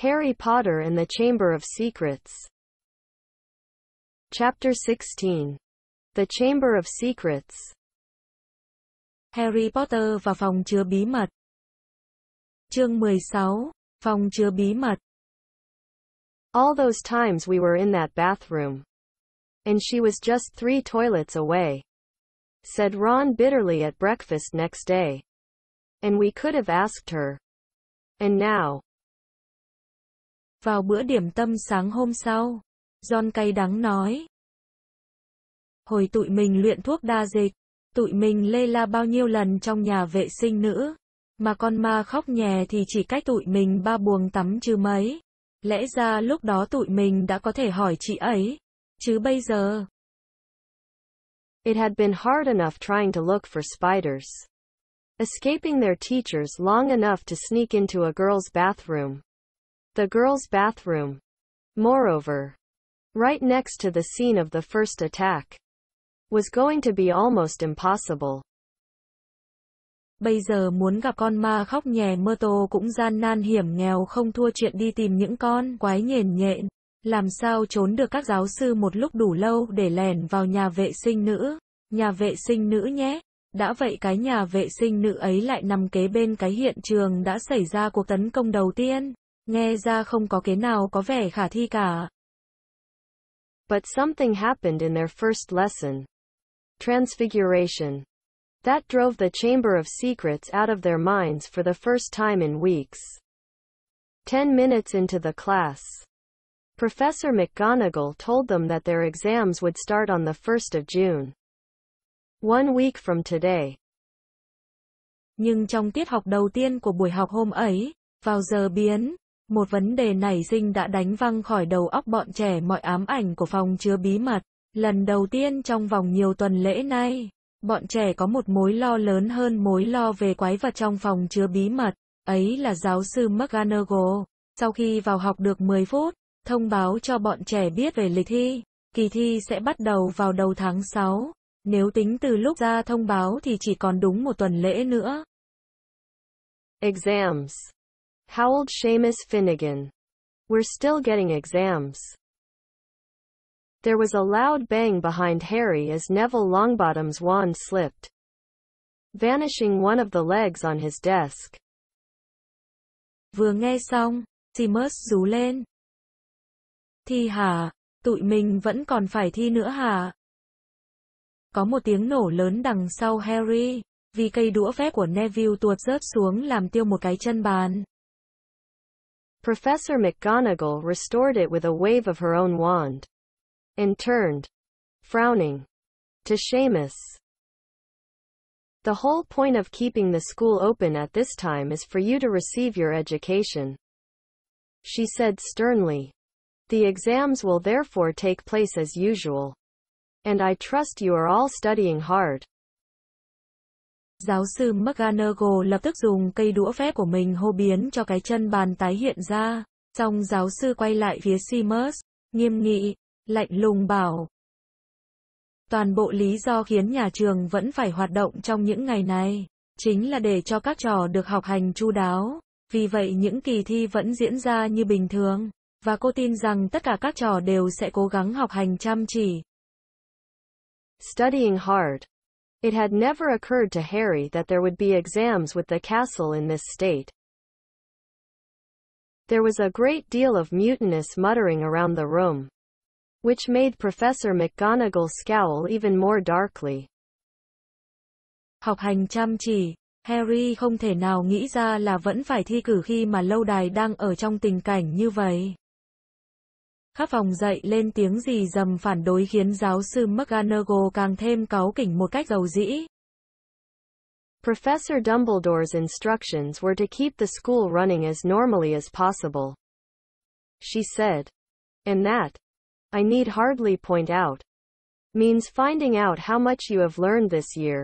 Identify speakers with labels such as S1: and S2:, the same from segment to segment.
S1: Harry Potter and the Chamber of Secrets. Chapter 16 The Chamber of
S2: Secrets Harry Potter và phòng chứa bí mật Chương 16 Phòng chứa bí mật All
S1: those times we were in that bathroom. And she was just three toilets away. Said Ron bitterly at breakfast next day. And we could have
S2: asked her. And now, Vào bữa điểm tâm sáng hôm sau, John cay đắng nói. Hồi tụi mình luyện thuốc đa dịch, tụi mình lê la bao nhiêu lần trong nhà vệ sinh nữ, mà con ma khóc nhè thì chỉ cách tụi mình ba buồng tắm chứ mấy. Lẽ ra lúc đó tụi mình đã có thể hỏi chị ấy, chứ bây giờ. It
S1: had been hard enough trying to look for spiders. Escaping their teachers long enough to sneak into a girl's bathroom the girls' bathroom. Moreover, right next to the scene of the first attack, was going to be almost impossible.
S2: Bây giờ muốn gặp con ma khóc nhè mơ tô cũng gian nan hiểm nghèo không thua chuyện đi tìm những con quái nhền nhện. Làm sao trốn được các giáo sư một lúc đủ lâu để lẻn vào nhà vệ sinh nữ. Nhà vệ sinh nữ nhé. Đã vậy cái nhà vệ sinh nữ ấy lại nằm kế bên cái hiện trường đã xảy ra cuộc tấn công đầu tiên. Nghe ra không có cái nào có vẻ khả thi cả. But something happened
S1: in their first lesson. Transfiguration. That drove the Chamber of Secrets out of their minds for the first time in weeks. Ten minutes into the class. Professor McGonagall told them that their exams would start on the 1st of June.
S2: One week from today. Nhưng trong tiết học đầu tiên của buổi học hôm ấy, vào giờ biến, một vấn đề nảy sinh đã đánh văng khỏi đầu óc bọn trẻ mọi ám ảnh của phòng chứa bí mật. Lần đầu tiên trong vòng nhiều tuần lễ nay, bọn trẻ có một mối lo lớn hơn mối lo về quái vật trong phòng chứa bí mật. Ấy là giáo sư McGonagall. Sau khi vào học được 10 phút, thông báo cho bọn trẻ biết về lịch thi. Kỳ thi sẽ bắt đầu vào đầu tháng 6. Nếu tính từ lúc ra thông báo thì chỉ còn đúng một tuần lễ nữa.
S1: Exams Howled Seamus Finnegan. We're still getting exams. There was a loud bang behind Harry as Neville Longbottom's wand slipped, vanishing one of the legs on his desk.
S2: Vừa nghe xong, Seamus rú lên. Thì hả, tụi mình vẫn còn phải thi nữa hả? Có một tiếng nổ lớn đằng sau Harry, vì cây đũa phép của Neville tuột rớt xuống làm tiêu một cái chân bàn. Professor McGonagall restored it with a
S1: wave of her own wand, and turned, frowning, to Seamus. The whole point of keeping the school open at this time is for you to receive your education. She said sternly. The exams will therefore take place as usual. And I trust you are all studying
S2: hard. Giáo sư McGonagall lập tức dùng cây đũa phép của mình hô biến cho cái chân bàn tái hiện ra. Xong giáo sư quay lại phía Seamus, nghiêm nghị, lạnh lùng bảo. Toàn bộ lý do khiến nhà trường vẫn phải hoạt động trong những ngày này, chính là để cho các trò được học hành chu đáo. Vì vậy những kỳ thi vẫn diễn ra như bình thường, và cô tin rằng tất cả các trò đều sẽ cố gắng học hành chăm chỉ. Studying
S1: hard It had never occurred to Harry that there would be exams with the castle in this state. There was a great deal of mutinous muttering around the room, which made Professor McGonagall scowl even more darkly.
S2: Học hành chăm chỉ, Harry không thể nào nghĩ ra là vẫn phải thi cử khi mà lâu đài đang ở trong tình cảnh như vậy. Khắp phòng dậy lên tiếng gì dầm phản đối khiến giáo sư McGonagall càng thêm cáu kỉnh một cách dầu dĩ.
S1: Professor Dumbledore's instructions were to keep the school running as normally as possible. She said. And that, I need hardly point out, means finding out how much you have learned this year.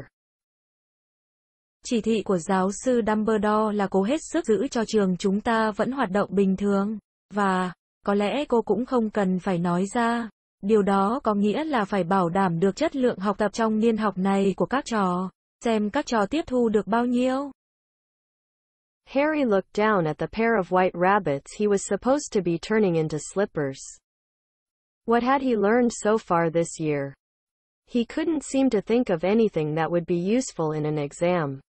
S2: Chỉ thị của giáo sư Dumbledore là cố hết sức giữ cho trường chúng ta vẫn hoạt động bình thường, và có lẽ cô cũng không cần phải nói ra. Điều đó có nghĩa là phải bảo đảm được chất lượng học tập trong niên học này của các trò, xem các trò tiếp thu được bao nhiêu.
S1: Harry looked down at the pair of white rabbits he was supposed to be turning into slippers. What had he learned so far this year? He couldn't seem to think of anything that would be useful in an exam.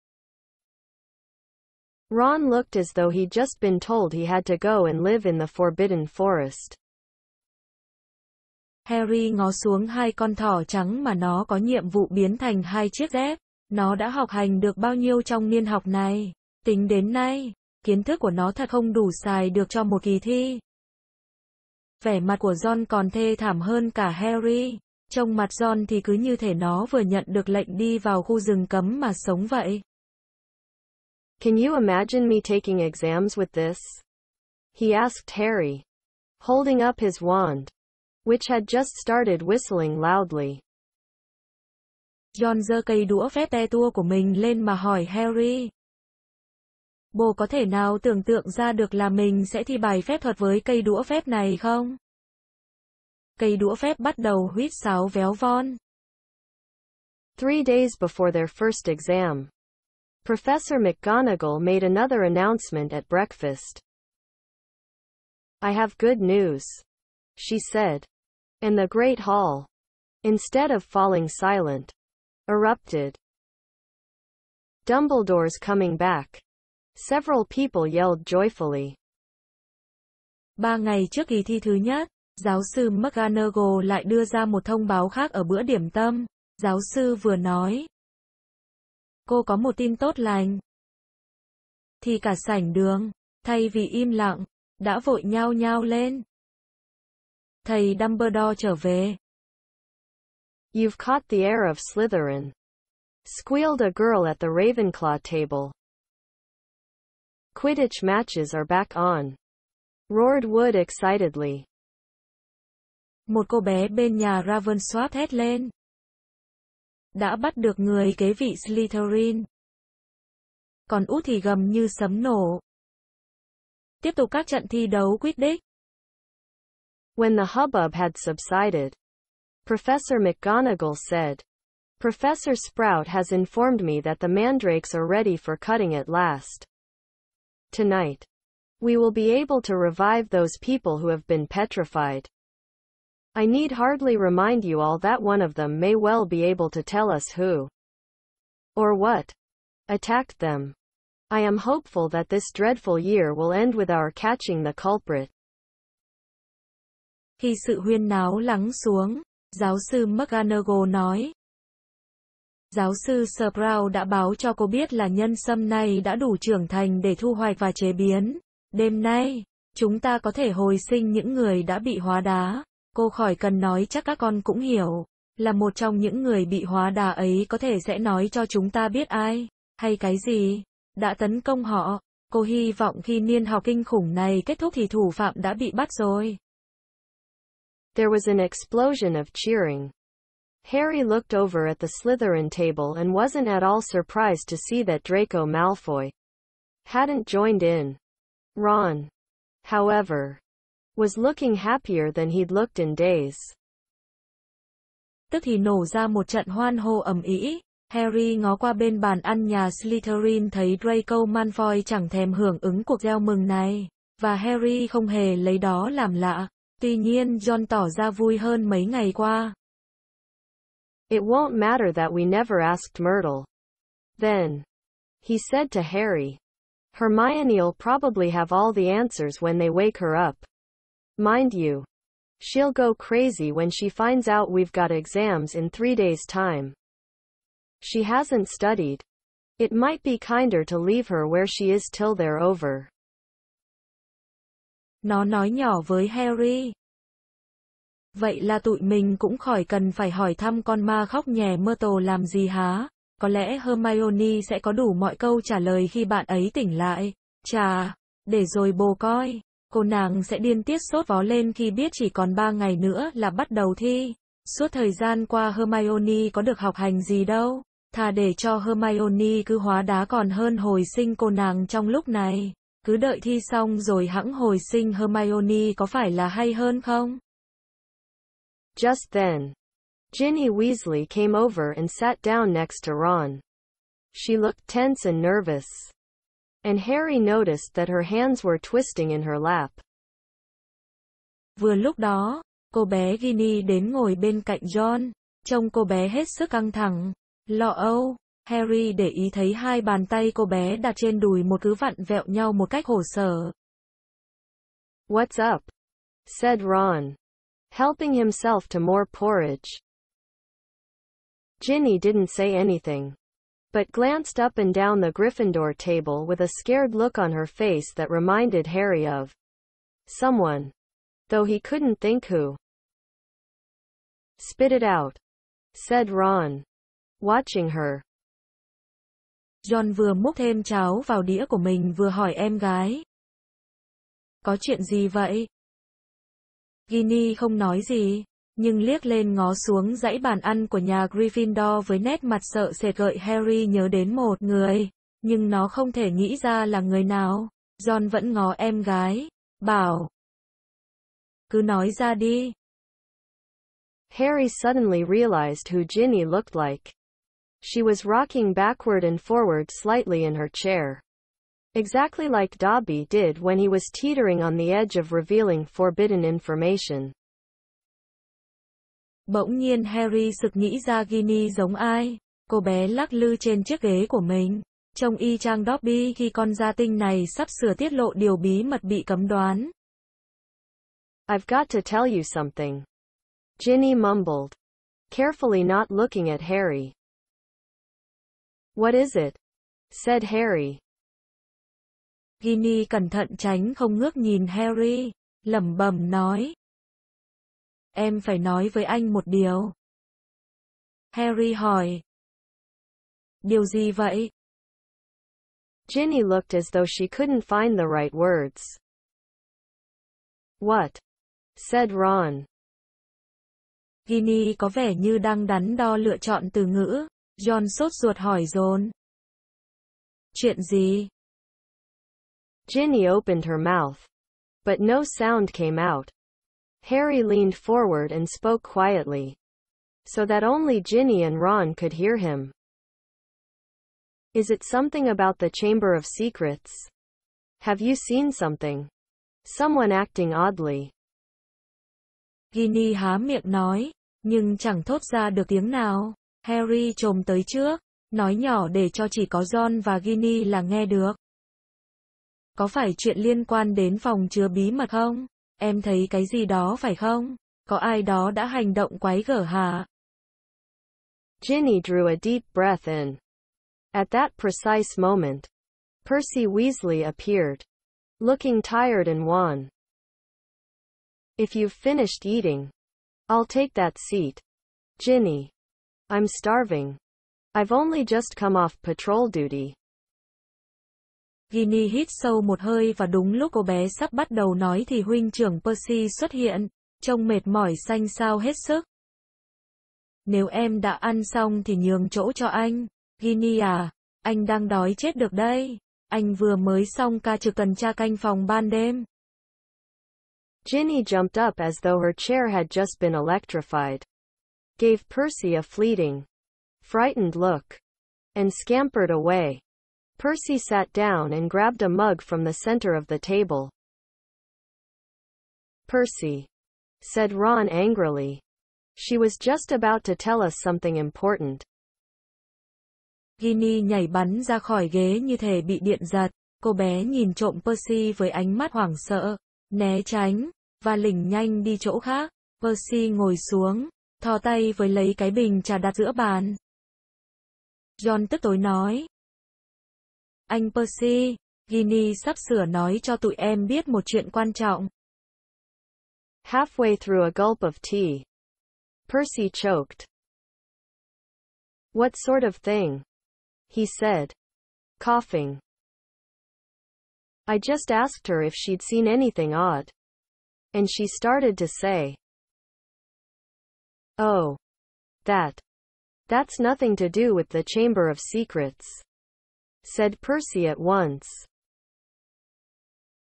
S1: Ron looked as though he'd just been told he had to go and live in the forbidden forest.
S2: Harry ngó xuống hai con thỏ trắng mà nó có nhiệm vụ biến thành hai chiếc dép. Nó đã học hành được bao nhiêu trong niên học này? Tính đến nay, kiến thức của nó thật không đủ xài được cho một kỳ thi. Vẻ mặt của John còn thê thảm hơn cả Harry. Trong mặt John thì cứ như thể nó vừa nhận được lệnh đi vào khu rừng cấm mà sống vậy. Can you imagine
S1: me taking exams with this? He asked Harry, holding up his wand, which had just started whistling loudly.
S2: John giơ cây đũa phép te tua của mình lên mà hỏi Harry. Bồ có thể nào tưởng tượng ra được là mình sẽ thi bài phép thuật với cây đũa phép này không? Cây đũa phép bắt đầu huýt sáo véo von.
S1: Three days before their first exam, Professor McGonagall made another announcement at breakfast. I have good news, she said. In the great hall, instead of falling silent, erupted. Dumbledore's coming back. Several people yelled joyfully.
S2: Ba ngày trước kỳ thi thứ nhất, giáo sư McGonagall lại đưa ra một thông báo khác ở bữa điểm tâm. Giáo sư vừa nói, Cô có một tin tốt lành. Thì cả sảnh đường, thay vì im lặng, đã vội nhao nhao lên. Thầy Dumbledore trở về. You've caught the air of Slytherin.
S1: Squealed a girl at the Ravenclaw table. Quidditch matches are back on. Roared Wood excitedly.
S2: Một cô bé bên nhà Raven hét lên đã bắt được người kế vị Slytherin. Còn út thì gầm như sấm nổ. Tiếp tục các trận thi đấu quyết đích.
S1: When the hubbub had subsided, Professor McGonagall said, Professor Sprout has informed me that the mandrakes are ready for cutting at last. Tonight, we will be able to revive those people who have been petrified. I need hardly remind you all that one of them may well be able to tell us who or what attacked them. I am hopeful that this dreadful year will end with our catching the culprit.
S2: Khi sự huyên náo lắng xuống, giáo sư McGonagall nói. Giáo sư Sprout đã báo cho cô biết là nhân sâm này đã đủ trưởng thành để thu hoạch và chế biến. Đêm nay, chúng ta có thể hồi sinh những người đã bị hóa đá cô khỏi cần nói chắc các con cũng hiểu, là một trong những người bị hóa đà ấy có thể sẽ nói cho chúng ta biết ai, hay cái gì, đã tấn công họ. Cô hy vọng khi niên học kinh khủng này kết thúc thì thủ phạm đã bị bắt rồi.
S1: There was an explosion of cheering. Harry looked over at the Slytherin table and wasn't at all surprised to see that Draco Malfoy hadn't joined in. Ron, however, was looking happier than
S2: he'd looked in days. Tức thì nổ ra một trận hoan hô ầm ĩ. Harry ngó qua bên bàn ăn nhà Slytherin thấy Draco Malfoy chẳng thèm hưởng ứng cuộc reo mừng này, và Harry không hề lấy đó làm lạ. Tuy nhiên John tỏ ra vui hơn mấy ngày qua. It won't matter that we
S1: never asked Myrtle. Then, he said to Harry, Hermione'll probably have all the answers when they wake her up. Mind you, she'll go crazy when she finds out we've got exams in three days' time. She hasn't studied. It might be kinder to leave her where she is till they're over.
S2: Nó nói nhỏ với Harry. Vậy là tụi mình cũng khỏi cần phải hỏi thăm con ma khóc nhè mơ tổ làm gì há. Có lẽ Hermione sẽ có đủ mọi câu trả lời khi bạn ấy tỉnh lại. Chà, để rồi bồ coi cô nàng sẽ điên tiết sốt vó lên khi biết chỉ còn 3 ngày nữa là bắt đầu thi. Suốt thời gian qua Hermione có được học hành gì đâu, thà để cho Hermione cứ hóa đá còn hơn hồi sinh cô nàng trong lúc này. Cứ đợi thi xong rồi hẵng hồi sinh Hermione có phải là hay hơn không? Just then, Ginny Weasley came over and sat
S1: down next to Ron. She looked tense and nervous and Harry noticed that her hands were twisting in her lap. Vừa lúc đó,
S2: cô bé Ginny đến ngồi bên cạnh John, trông cô bé hết sức căng thẳng, lo âu. Harry để ý thấy hai bàn tay cô bé đặt trên đùi một cứ vặn vẹo nhau một cách khổ sở. What's up? said Ron,
S1: helping himself to more porridge. Ginny didn't say anything. but glanced up and down the Gryffindor table with a scared look on her face that reminded Harry of someone, though he couldn't think who. Spit it out, said Ron, watching her. John vừa múc thêm cháo vào đĩa của mình vừa hỏi
S2: em gái. Có chuyện gì vậy? Ginny không nói gì. nhưng liếc lên ngó xuống dãy bàn ăn của nhà Gryffindor với nét mặt sợ sệt gợi Harry nhớ đến một người, nhưng nó không thể nghĩ ra là người nào. John vẫn ngó em gái, bảo. Cứ nói ra
S1: đi. Harry suddenly realized who Ginny looked like. She was rocking backward and forward slightly in her chair. Exactly like Dobby did when he was teetering on the edge of revealing forbidden information.
S2: Bỗng nhiên Harry sực nghĩ ra Ginny giống ai. Cô bé lắc lư trên chiếc ghế của mình. Trông y chang Dobby khi con gia tinh này sắp sửa tiết lộ điều bí mật bị cấm đoán. I've got to tell you
S1: something. Ginny mumbled, carefully not looking at Harry. What is it? said Harry.
S2: Ginny cẩn thận tránh không ngước nhìn Harry, lẩm bẩm nói, Em phải nói với anh một điều. Harry hỏi.
S1: Điều gì vậy? Ginny looked as though she couldn't find the right words. What? said Ron.
S2: Ginny có vẻ như đang đắn đo lựa chọn từ ngữ. John sốt ruột hỏi dồn. Chuyện gì?
S1: Ginny opened her mouth. But no sound came out. Harry leaned forward and spoke quietly, so that only Ginny and Ron could hear him. Is it something about the Chamber of Secrets? Have you seen something? Someone acting oddly.
S2: Ginny há miệng nói, nhưng chẳng thốt ra được tiếng nào. Harry trồm tới trước, nói nhỏ để cho chỉ có John và Ginny là nghe được. Có phải chuyện liên quan đến phòng chứa bí mật không? Em thấy cái gì đó phải không? Có ai đó đã hành động quái gở hả? Ginny drew a
S1: deep breath in. At that precise moment, Percy Weasley appeared, looking tired and wan. If you've finished eating, I'll take that seat. Ginny. I'm starving. I've only just come off patrol duty.
S2: Ginny hít sâu một hơi và đúng lúc cô bé sắp bắt đầu nói thì huynh trưởng Percy xuất hiện, trông mệt mỏi xanh xao hết sức. Nếu em đã ăn xong thì nhường chỗ cho anh. Ginny à, anh đang đói chết được đây. Anh vừa mới xong ca trực tuần tra canh phòng ban đêm. Ginny jumped up as though her
S1: chair had just been electrified. Gave Percy a fleeting, frightened look. And scampered away. Percy sat down and grabbed a mug from the center of the table. Percy, said Ron angrily. She was just about to tell us something
S2: important. Ginny nhảy bắn ra khỏi ghế như thể bị điện giật. Cô bé nhìn trộm Percy với ánh mắt hoảng sợ, né tránh, và lỉnh nhanh đi chỗ khác. Percy ngồi xuống, thò tay với lấy cái bình trà đặt giữa bàn. John tức tối nói, Anh Percy, Ginny sắp sửa nói cho tụi em biết một chuyện quan trọng. Halfway through
S1: a gulp of tea, Percy choked. What sort of thing? He said, coughing. I just asked her if she'd seen anything odd. And she started to say, Oh, that. That's nothing to do with the Chamber of Secrets. said Percy at once.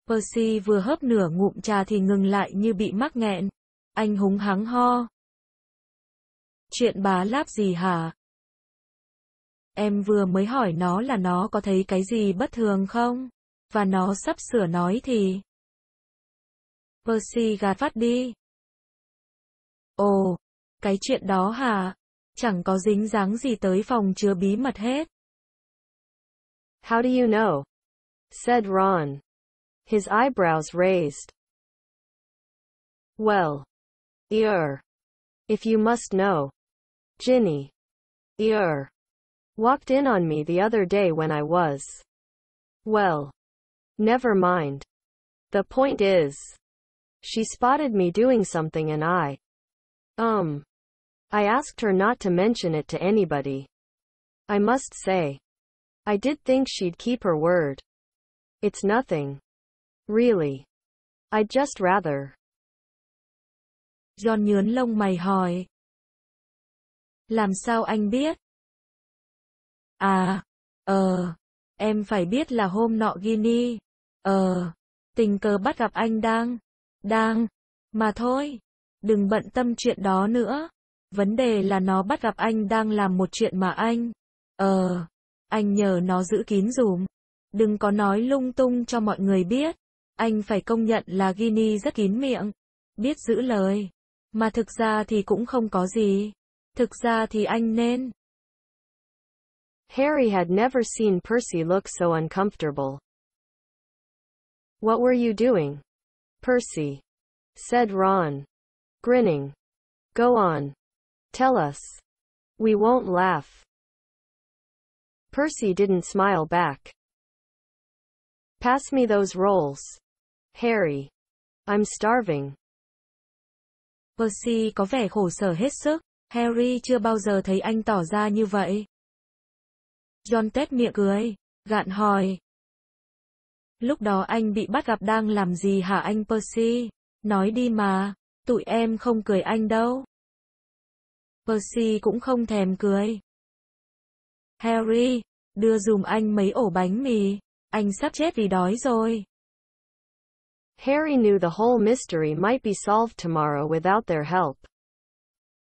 S2: Percy vừa hớp nửa ngụm trà thì ngừng lại như bị mắc nghẹn. Anh húng hắng ho. Chuyện bá láp gì hả? Em vừa mới hỏi nó là nó có thấy cái gì bất thường không? Và nó sắp sửa nói thì... Percy gạt phát đi. Ồ, cái chuyện đó hả? Chẳng có dính dáng gì tới phòng chứa bí mật hết. How do you know? said Ron,
S1: his eyebrows raised. Well, er, if you must know, Ginny, er, walked in on me the other day when I was. Well, never mind. The point is, she spotted me doing something and I, um, I asked her not to mention it to anybody. I must say, I did think she'd keep her word. It's nothing. Really. I'd just rather.
S2: John nhướn lông mày hỏi. Làm sao anh biết? À, ờ, em phải biết là hôm nọ Ginny ờ, tình cờ bắt gặp anh đang, đang, mà thôi, đừng bận tâm chuyện đó nữa. Vấn đề là nó bắt gặp anh đang làm một chuyện mà anh, ờ, anh nhờ nó giữ kín dùm. Đừng có nói lung tung cho mọi người biết. Anh phải công nhận là Gini rất kín miệng. Biết giữ lời. Mà thực ra thì cũng không có gì. Thực ra thì anh nên.
S1: Harry had never seen Percy look so uncomfortable. What were you doing? Percy. Said Ron. Grinning. Go on. Tell us. We won't laugh. Percy didn't smile back. Pass me
S2: those rolls. Harry. I'm starving. Percy có vẻ khổ sở hết sức. Harry chưa bao giờ thấy anh tỏ ra như vậy. John tét miệng cười, gạn hỏi. Lúc đó anh bị bắt gặp đang làm gì hả anh Percy? Nói đi mà, tụi em không cười anh đâu. Percy cũng không thèm cười. Harry, đưa dùm anh mấy ổ bánh mì. Anh sắp chết vì đói rồi.
S1: Harry knew the whole mystery might be solved tomorrow without their help.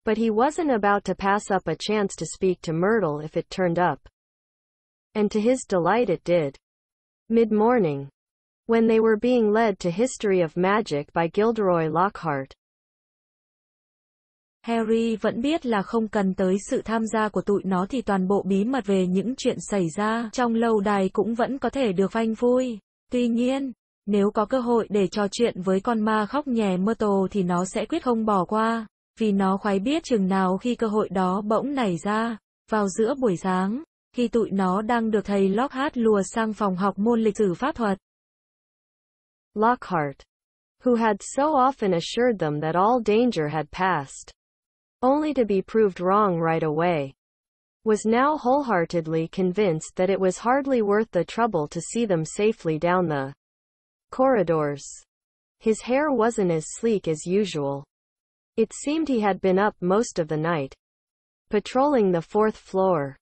S1: But he wasn't about to pass up a chance to speak to Myrtle if it turned up. And to his delight it did. Mid-morning. When they were being led to History of Magic by Gilderoy Lockhart.
S2: Harry vẫn biết là không cần tới sự tham gia của tụi nó thì toàn bộ bí mật về những chuyện xảy ra trong lâu đài cũng vẫn có thể được phanh vui. Tuy nhiên, nếu có cơ hội để trò chuyện với con ma khóc nhè mơ tổ thì nó sẽ quyết không bỏ qua, vì nó khoái biết chừng nào khi cơ hội đó bỗng nảy ra. Vào giữa buổi sáng, khi tụi nó đang được thầy Lockhart lùa sang phòng học môn lịch sử pháp thuật. Lockhart, who had so often assured them that all danger
S1: had passed, only to be proved wrong right away, was now wholeheartedly convinced that it was hardly worth the trouble to see them safely down the corridors. His hair wasn't as sleek as usual. It seemed he had been up most of the night, patrolling the fourth floor.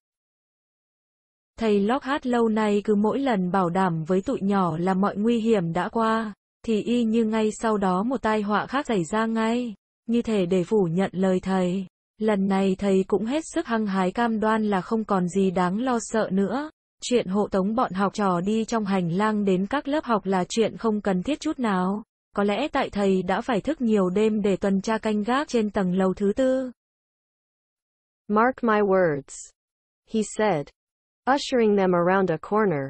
S2: Thầy Lockhart lâu nay cứ mỗi lần bảo đảm với tụi nhỏ là mọi nguy hiểm đã qua, thì y như ngay sau đó một tai họa khác xảy ra ngay. như thể để phủ nhận lời thầy. Lần này thầy cũng hết sức hăng hái cam đoan là không còn gì đáng lo sợ nữa. Chuyện hộ tống bọn học trò đi trong hành lang đến các lớp học là chuyện không cần thiết chút nào. Có lẽ tại thầy đã phải thức nhiều đêm để tuần tra canh gác trên tầng lầu thứ tư. Mark my
S1: words. He said, ushering them around a corner.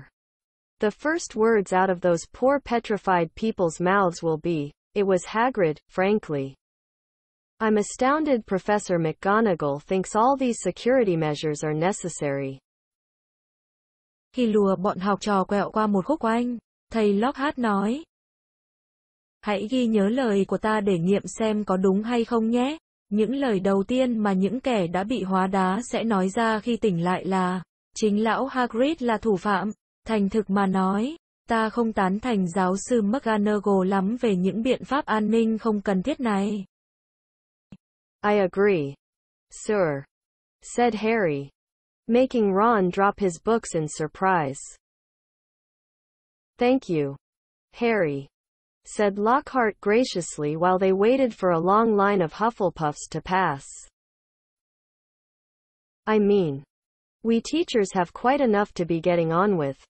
S1: The first words out of those poor petrified people's mouths will be, it was Hagrid, frankly. I'm astounded Professor McGonagall thinks all these security measures are necessary.
S2: Khi lùa bọn học trò quẹo qua một khúc quanh, thầy Lockhart nói. Hãy ghi nhớ lời của ta để nghiệm xem có đúng hay không nhé. Những lời đầu tiên mà những kẻ đã bị hóa đá sẽ nói ra khi tỉnh lại là, chính lão Hagrid là thủ phạm, thành thực mà nói, ta không tán thành giáo sư McGonagall lắm về những biện pháp an ninh không cần thiết này.
S1: I agree, sir, said Harry, making Ron drop his books in surprise. Thank you, Harry, said Lockhart graciously while they waited for a long line of Hufflepuffs to pass. I mean, we teachers have quite enough to be getting on with,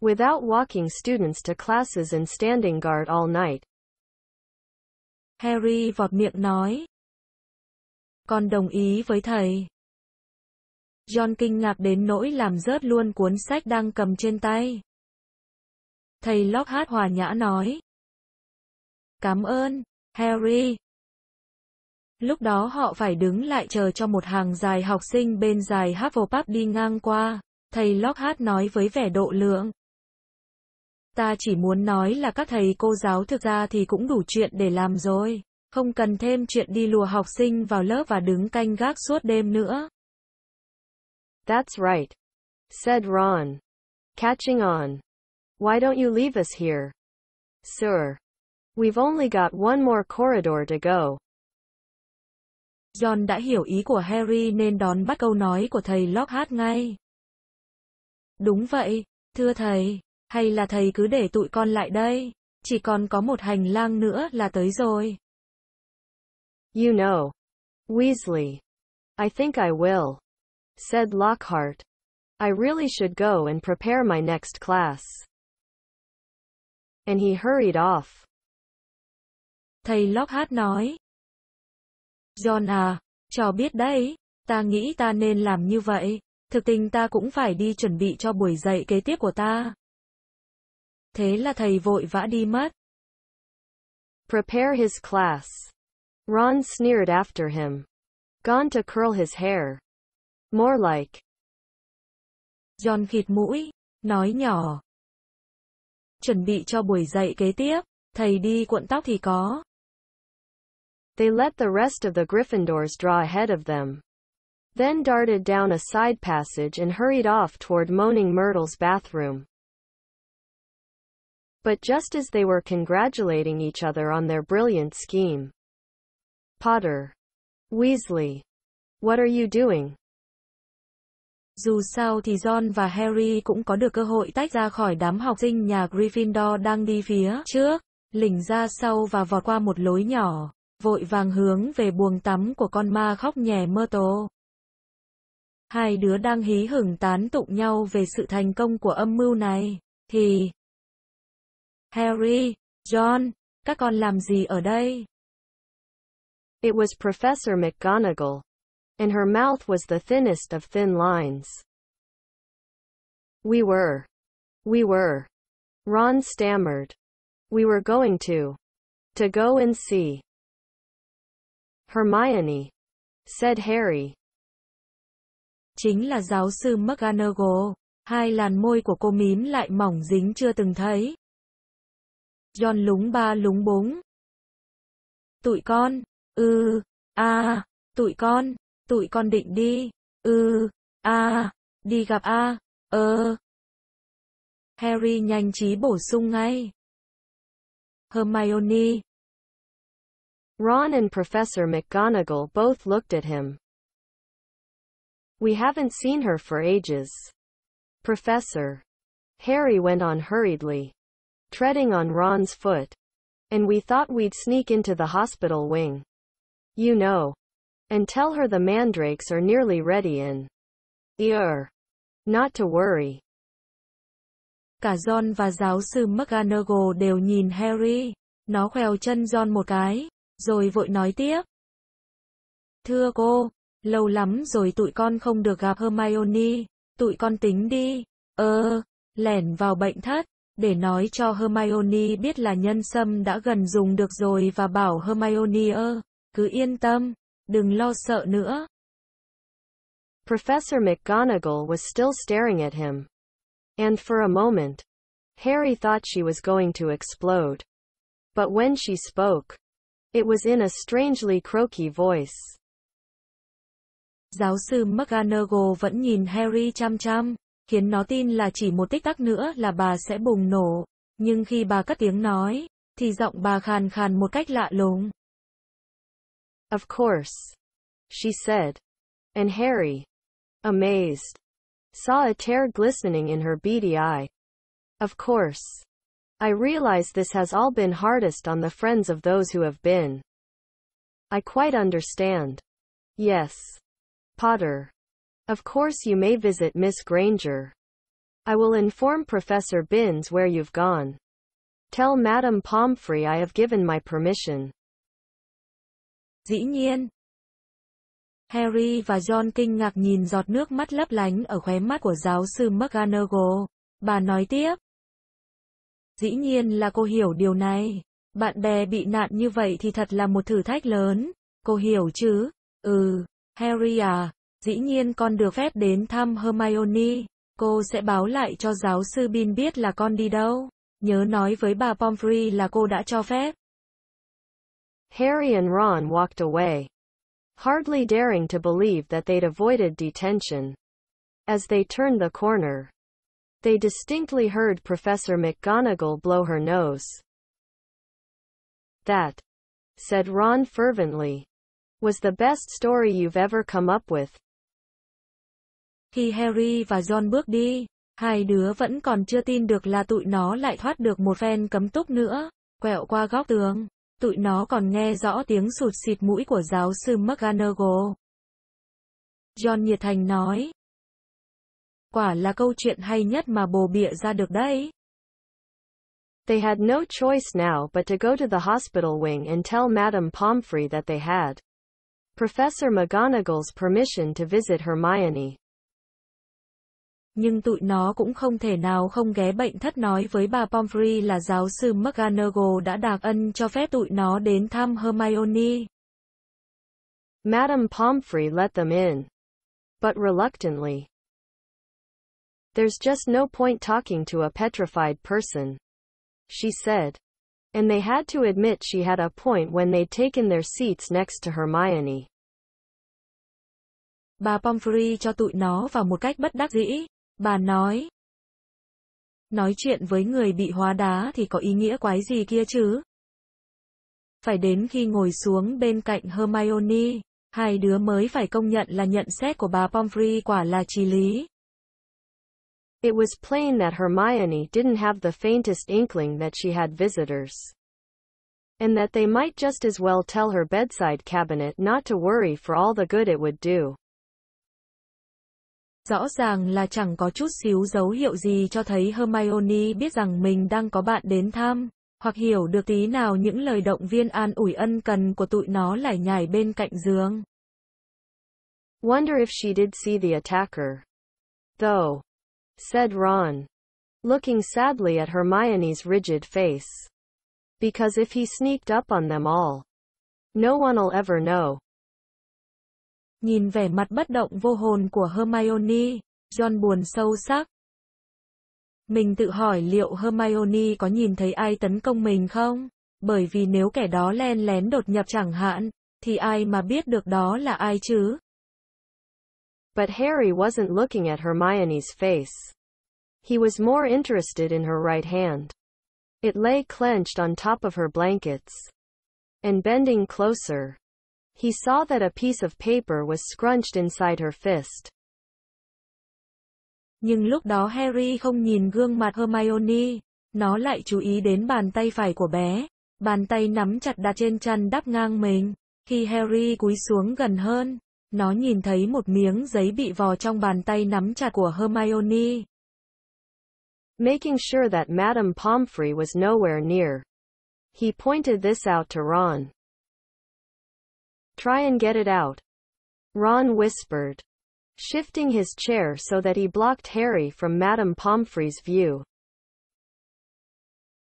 S1: without walking students to classes and standing guard all night. Harry vọt miệng nói,
S2: Con đồng ý với thầy. John kinh ngạc đến nỗi làm rớt luôn cuốn sách đang cầm trên tay. Thầy Lockhart hòa nhã nói. Cảm ơn, Harry. Lúc đó họ phải đứng lại chờ cho một hàng dài học sinh bên dài Hufflepuff đi ngang qua. Thầy Lockhart nói với vẻ độ lượng. Ta chỉ muốn nói là các thầy cô giáo thực ra thì cũng đủ chuyện để làm rồi. Không cần thêm chuyện đi lùa học sinh vào lớp và đứng canh gác suốt đêm nữa.
S1: That's right. Said Ron. Catching on. Why don't you leave us here? Sir. We've only got one more corridor to go.
S2: John đã hiểu ý của Harry nên đón bắt câu nói của thầy Lockhart ngay. Đúng vậy, thưa thầy, hay là thầy cứ để tụi con lại đây, chỉ còn có một hành lang nữa là tới rồi.
S1: You know. Weasley. I think I will. Said Lockhart. I really should go and prepare my next class.
S2: And he hurried off. Thầy Lockhart nói. John à, cho biết đấy, ta nghĩ ta nên làm như vậy. Thực tình ta cũng phải đi chuẩn bị cho buổi dạy kế tiếp của ta. Thế là thầy vội vã đi mất. Prepare his class. Ron
S1: sneered after him. Gone to curl his hair. More like.
S2: John khịt mũi, nói nhỏ. Chuẩn bị cho buổi dạy kế tiếp, thầy đi cuộn tóc thì có. They let
S1: the rest of the Gryffindors draw ahead of them. Then darted down a side passage and hurried off toward Moaning Myrtle's bathroom. But just as they were congratulating each other on their brilliant scheme,
S2: Potter. Weasley. What are you doing? Dù sao thì John và Harry cũng có được cơ hội tách ra khỏi đám học sinh nhà Gryffindor đang đi phía trước, lỉnh ra sau và vọt qua một lối nhỏ, vội vàng hướng về buồng tắm của con ma khóc nhè mơ tố. Hai đứa đang hí hửng tán tụng nhau về sự thành công của âm mưu này, thì... Harry, John, các con làm gì ở đây?
S1: It was Professor McGonagall. And her mouth was the thinnest of thin lines. We were. We were. Ron stammered. We were going to. To go and see.
S2: Hermione. Said Harry. Chính là giáo sư McGonagall. Hai làn môi của cô mím lại mỏng dính chưa từng thấy. John lúng ba lúng búng. Tụi con, Ừ, à, tụi con, tụi con định đi. Ừ, à, đi gặp a. À, ờ. Harry nhanh trí bổ sung ngay.
S1: Hermione. Ron and Professor McGonagall both looked at him. We haven't seen her for ages. Professor. Harry went on hurriedly, treading on Ron's foot. And we thought we'd sneak into the hospital wing. you know, and tell her the mandrakes are nearly ready and ear,
S2: not to worry. Cả John và giáo sư McGonagall đều nhìn Harry. Nó khoèo chân John một cái, rồi vội nói tiếp. Thưa cô, lâu lắm rồi tụi con không được gặp Hermione, tụi con tính đi, ờ, lẻn vào bệnh thất, để nói cho Hermione biết là nhân sâm đã gần dùng được rồi và bảo Hermione ơ cứ yên tâm, đừng lo sợ nữa. Professor McGonagall
S1: was still staring at him. And for a moment, Harry thought she was going to explode. But when she spoke, it was in a strangely
S2: croaky voice. Giáo sư McGonagall vẫn nhìn Harry chăm chăm, khiến nó tin là chỉ một tích tắc nữa là bà sẽ bùng nổ. Nhưng khi bà cất tiếng nói, thì giọng bà khàn khàn một cách lạ lùng.
S1: Of course, she said. And Harry, amazed, saw a tear glistening in her beady eye. Of course. I realize this has all been hardest on the friends of those who have been. I quite understand. Yes. Potter. Of course you may visit Miss Granger. I will inform Professor Binns where you've gone. Tell Madame Pomfrey I have given my permission. Dĩ
S2: nhiên. Harry và John kinh ngạc nhìn giọt nước mắt lấp lánh ở khóe mắt của giáo sư McGonagall. Bà nói tiếp. Dĩ nhiên là cô hiểu điều này. Bạn bè bị nạn như vậy thì thật là một thử thách lớn. Cô hiểu chứ? Ừ, Harry à, dĩ nhiên con được phép đến thăm Hermione. Cô sẽ báo lại cho giáo sư Bin biết là con đi đâu. Nhớ nói với bà Pomfrey là cô đã cho phép.
S1: Harry and Ron walked away, hardly daring to believe that they'd avoided detention. As they turned the corner, they distinctly heard Professor McGonagall blow her nose. That, said Ron fervently, was the best story you've ever come up with.
S2: Khi Harry và John bước đi, hai đứa vẫn còn chưa tin được là tụi nó lại thoát được một phen cấm túc nữa, quẹo qua góc tường. Tụi nó còn nghe rõ tiếng sụt xịt mũi của giáo sư McGonagall. John nhiệt thành nói. Quả là câu chuyện hay nhất mà bồ bịa ra được đấy. They
S1: had no choice now but to go to the hospital wing and tell Madame Pomfrey that they had Professor McGonagall's permission to visit Hermione
S2: nhưng tụi nó cũng không thể nào không ghé bệnh thất nói với bà Pomfrey là giáo sư McGonagall đã đạc ân cho phép tụi nó đến thăm Hermione. Madame Pomfrey let them in, but reluctantly.
S1: There's just no point talking to a petrified person, she said. And they had to admit she had a point when they'd taken their seats next to
S2: Hermione. Bà Pomfrey cho tụi nó vào một cách bất đắc dĩ, Bà nói. Nói chuyện với người bị hóa đá thì có ý nghĩa quái gì kia chứ? Phải đến khi ngồi xuống bên cạnh Hermione, hai đứa mới phải công nhận là nhận xét của bà Pomfrey quả là trí lý.
S1: It was plain that Hermione didn't have the faintest inkling that she had visitors. And that they might just as well tell her bedside cabinet not to worry for all the good it would do.
S2: Rõ ràng là chẳng có chút xíu dấu hiệu gì cho thấy Hermione biết rằng mình đang có bạn đến thăm, hoặc hiểu được tí nào những lời động viên an ủi ân cần của tụi nó lải nhải bên cạnh giường. Wonder if she did see the attacker.
S1: Though, said Ron, looking sadly at Hermione's rigid face. Because if he sneaked up on them all, no one'll ever know.
S2: Nhìn vẻ mặt bất động vô hồn của Hermione, John buồn sâu sắc. Mình tự hỏi liệu Hermione có nhìn thấy ai tấn công mình không? Bởi vì nếu kẻ đó len lén đột nhập chẳng hạn, thì ai mà biết được đó là ai chứ? But Harry wasn't looking at
S1: Hermione's face. He was more interested in her right hand. It lay clenched on top of her blankets. And bending closer, he saw that a piece of paper was scrunched inside her fist.
S2: Nhưng lúc đó Harry không nhìn gương mặt Hermione, nó lại chú ý đến bàn tay phải của bé, bàn tay nắm chặt đặt trên chăn đắp ngang mình. Khi Harry cúi xuống gần hơn, nó nhìn thấy một miếng giấy bị vò trong bàn tay nắm chặt của Hermione. Making sure that Madame Pomfrey was
S1: nowhere near, he pointed this out to Ron. Try and get it out. Ron whispered, shifting his chair so that he blocked Harry from Madame Pomfrey's view.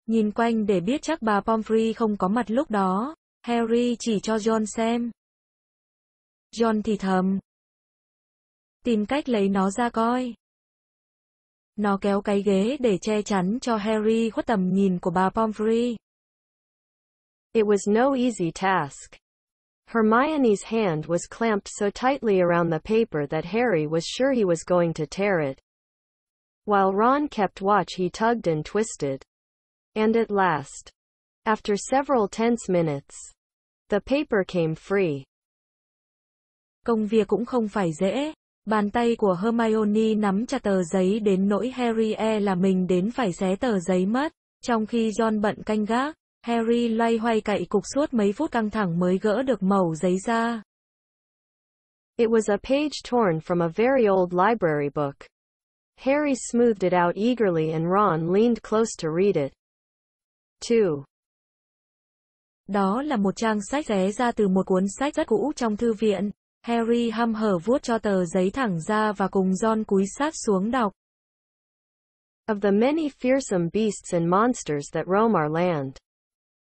S2: Nhìn quanh để biết chắc bà Pomfrey không có mặt lúc đó, Harry chỉ cho John xem. John thì thầm. Tìm cách lấy nó ra coi. Nó kéo cái ghế để che chắn cho Harry khuất tầm nhìn của bà Pomfrey. It was no easy task. Hermione's
S1: hand was clamped so tightly around the paper that Harry was sure he was going to tear it. While Ron kept watch he tugged and twisted. And at last, after several tense minutes, the paper came free.
S2: Công việc cũng không phải dễ. Bàn tay của Hermione nắm chặt tờ giấy đến nỗi Harry e là mình đến phải xé tờ giấy mất, trong khi John bận canh gác. Harry loay hoay cậy cục suốt mấy phút căng thẳng mới gỡ được mẩu giấy ra.
S1: It was a page torn from a very old library book. Harry smoothed it out eagerly and Ron leaned close to read it.
S2: 2. Đó là một trang sách ré ra từ một cuốn sách rất cũ trong thư viện. Harry hăm hở vuốt cho tờ giấy thẳng ra và cùng John cúi sát xuống đọc. Of the many fearsome beasts and monsters that roam
S1: our land,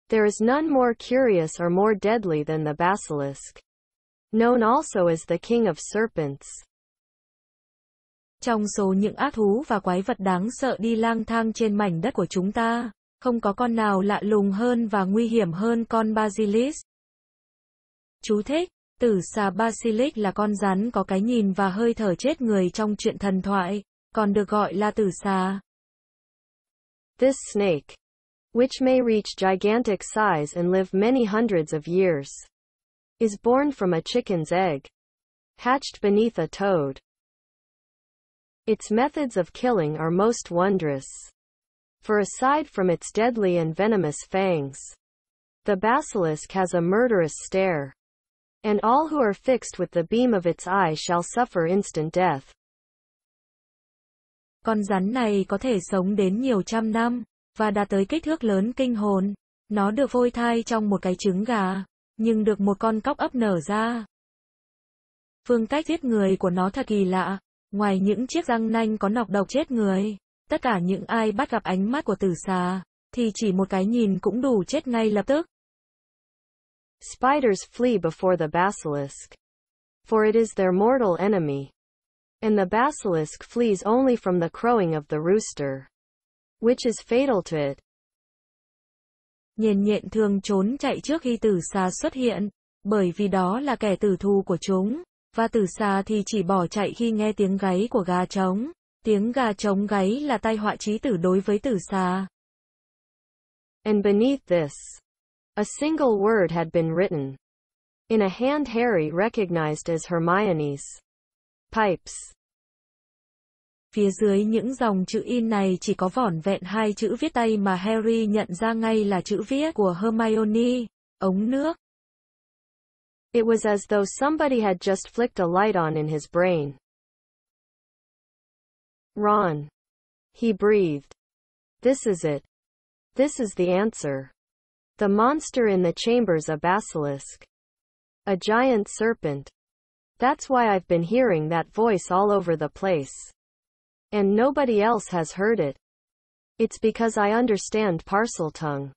S1: There is none more curious or more deadly than the basilisk,
S2: known also as the king of serpents. Trong số những ác thú và quái vật đáng sợ đi lang thang trên mảnh đất của chúng ta, không có con nào lạ lùng hơn và nguy hiểm hơn con basilisk. Chú thích, tử xà basilisk là con rắn có cái nhìn và hơi thở chết người trong truyện thần thoại, còn được gọi là tử xà. This snake which
S1: may reach gigantic size and live many hundreds of years, is born from a chicken's egg, hatched beneath a toad. Its methods of killing are most wondrous. For aside from its deadly and venomous fangs, the basilisk has a murderous stare. And all who are fixed with the beam of its eye shall suffer instant death.
S2: Con rắn này có thể sống đến nhiều trăm năm. và đạt tới kích thước lớn kinh hồn. Nó được phôi thai trong một cái trứng gà, nhưng được một con cóc ấp nở ra. Phương cách giết người của nó thật kỳ lạ, ngoài những chiếc răng nanh có nọc độc chết người, tất cả những ai bắt gặp ánh mắt của tử xà, thì chỉ một cái nhìn cũng đủ chết ngay lập tức.
S1: Spiders flee before the basilisk, for it is their mortal enemy. And the basilisk flees only from the crowing of the rooster which is fatal to it.
S2: Nhện nhện thường trốn chạy trước khi tử xa xuất hiện, bởi vì đó là kẻ tử thù của chúng, và tử xa thì chỉ bỏ chạy khi nghe tiếng gáy của gà trống. Tiếng gà trống gáy là tai họa chí tử đối với tử xa.
S1: And beneath this, a single word had been written. In a hand
S2: Harry recognized as Hermione's. Pipes. Phía dưới những dòng chữ in này chỉ có vỏn vẹn hai chữ viết tay mà Harry nhận ra ngay là chữ viết của Hermione, ống nước. It was
S1: as though somebody had just flicked a light on in his brain. Ron. He breathed. This is it. This is the answer. The monster in the chamber's a basilisk. A giant serpent. That's why I've been hearing that voice all over the place. And nobody else has heard it. It's because I understand parcel tongue.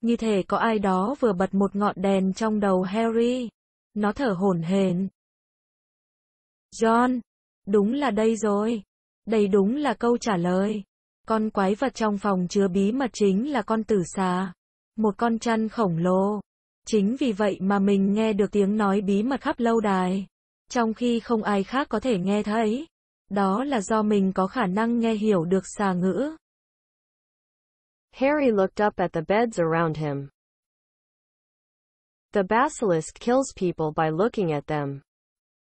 S2: Như thể có ai đó vừa bật một ngọn đèn trong đầu Harry. Nó thở hổn hển. John, đúng là đây rồi. Đây đúng là câu trả lời. Con quái vật trong phòng chứa bí mật chính là con tử xà. Một con chăn khổng lồ. Chính vì vậy mà mình nghe được tiếng nói bí mật khắp lâu đài. Trong khi không ai khác có thể nghe thấy. Đó là do mình có khả năng nghe hiểu được xà ngữ.
S1: Harry looked up at the beds around him. The basilisk kills people by looking at them.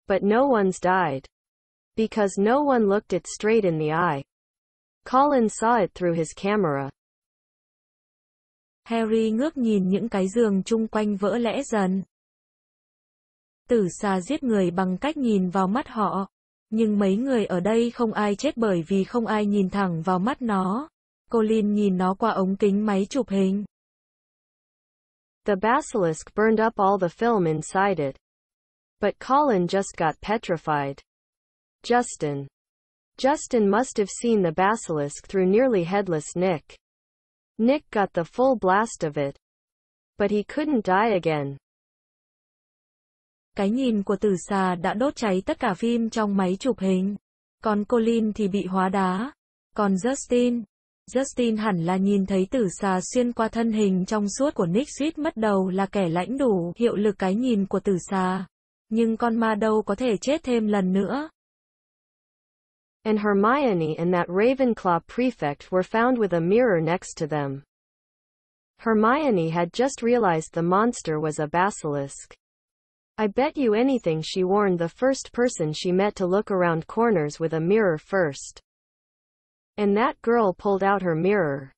S1: But no one's died. Because no one looked it straight in the eye. Colin saw it through his camera.
S2: Harry ngước nhìn những cái giường chung quanh vỡ lẽ dần. Tử xà giết người bằng cách nhìn vào mắt họ. Nhưng mấy người ở đây không ai chết bởi vì không ai nhìn thẳng vào mắt nó. Colin nhìn nó qua ống kính máy chụp hình. The basilisk burned up all the
S1: film inside it. But Colin just got petrified. Justin. Justin must have seen the basilisk through nearly headless Nick.
S2: Nick got the full blast of it. But he couldn't die again. Cái nhìn của tử xà đã đốt cháy tất cả phim trong máy chụp hình. Còn Colin thì bị hóa đá. Còn Justin, Justin hẳn là nhìn thấy tử xà xuyên qua thân hình trong suốt của Nick suýt mất đầu là kẻ lãnh đủ hiệu lực cái nhìn của tử xà. Nhưng con ma đâu có thể chết thêm lần nữa.
S1: And Hermione and that Ravenclaw prefect were found with a mirror next to them. Hermione had just realized the monster was a basilisk. I bet you anything she warned the first person she met to look around corners with a mirror first. And that girl pulled out her mirror.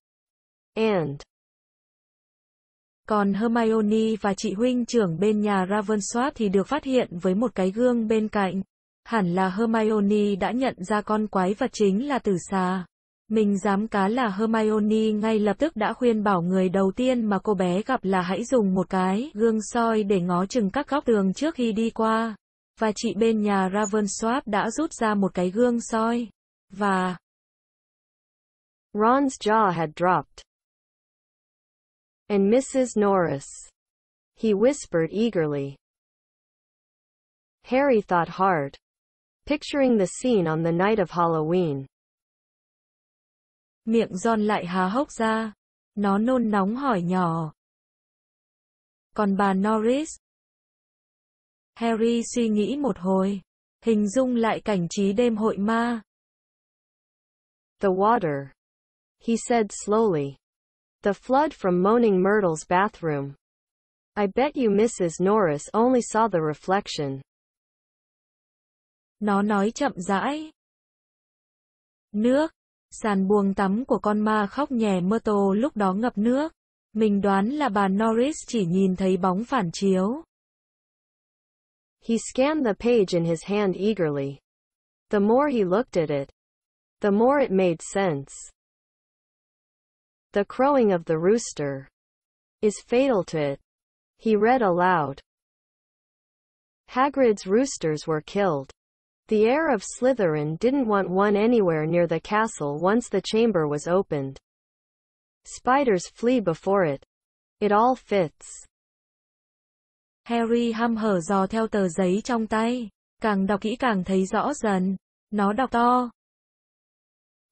S2: And Còn Hermione và chị huynh trưởng bên nhà Ravensworth thì được phát hiện với một cái gương bên cạnh. Hẳn là Hermione đã nhận ra con quái vật chính là tử xà. Mình dám cá là Hermione ngay lập tức đã khuyên bảo người đầu tiên mà cô bé gặp là hãy dùng một cái gương soi để ngó chừng các góc tường trước khi đi qua. Và chị bên nhà Ravenswap đã rút ra một cái gương soi. Và... Ron's jaw had dropped.
S1: And Mrs. Norris. He whispered eagerly. Harry thought hard. Picturing the scene
S2: on the night of Halloween. Miệng John lại há hốc ra. Nó nôn nóng hỏi nhỏ. Còn bà Norris? Harry suy nghĩ một hồi. Hình dung lại cảnh trí đêm hội ma. The water. He said slowly.
S1: The flood from Moaning Myrtle's bathroom. I bet you Mrs. Norris only saw the reflection.
S2: Nó nói chậm rãi. Nước. Sàn buồng tắm của con ma khóc nhè mơ tô lúc đó ngập nước. Mình đoán là bà Norris chỉ nhìn thấy bóng phản chiếu. He scanned the page in his hand eagerly. The
S1: more he looked at it, the more it made sense. The crowing of the rooster is fatal to it. He read aloud. Hagrid's roosters were killed. The heir of Slytherin didn't want one anywhere near the castle once the chamber was opened.
S2: Spiders flee before it. It all fits. Harry hăm hở dò theo tờ giấy trong tay. Càng đọc kỹ càng thấy rõ dần. Nó đọc to.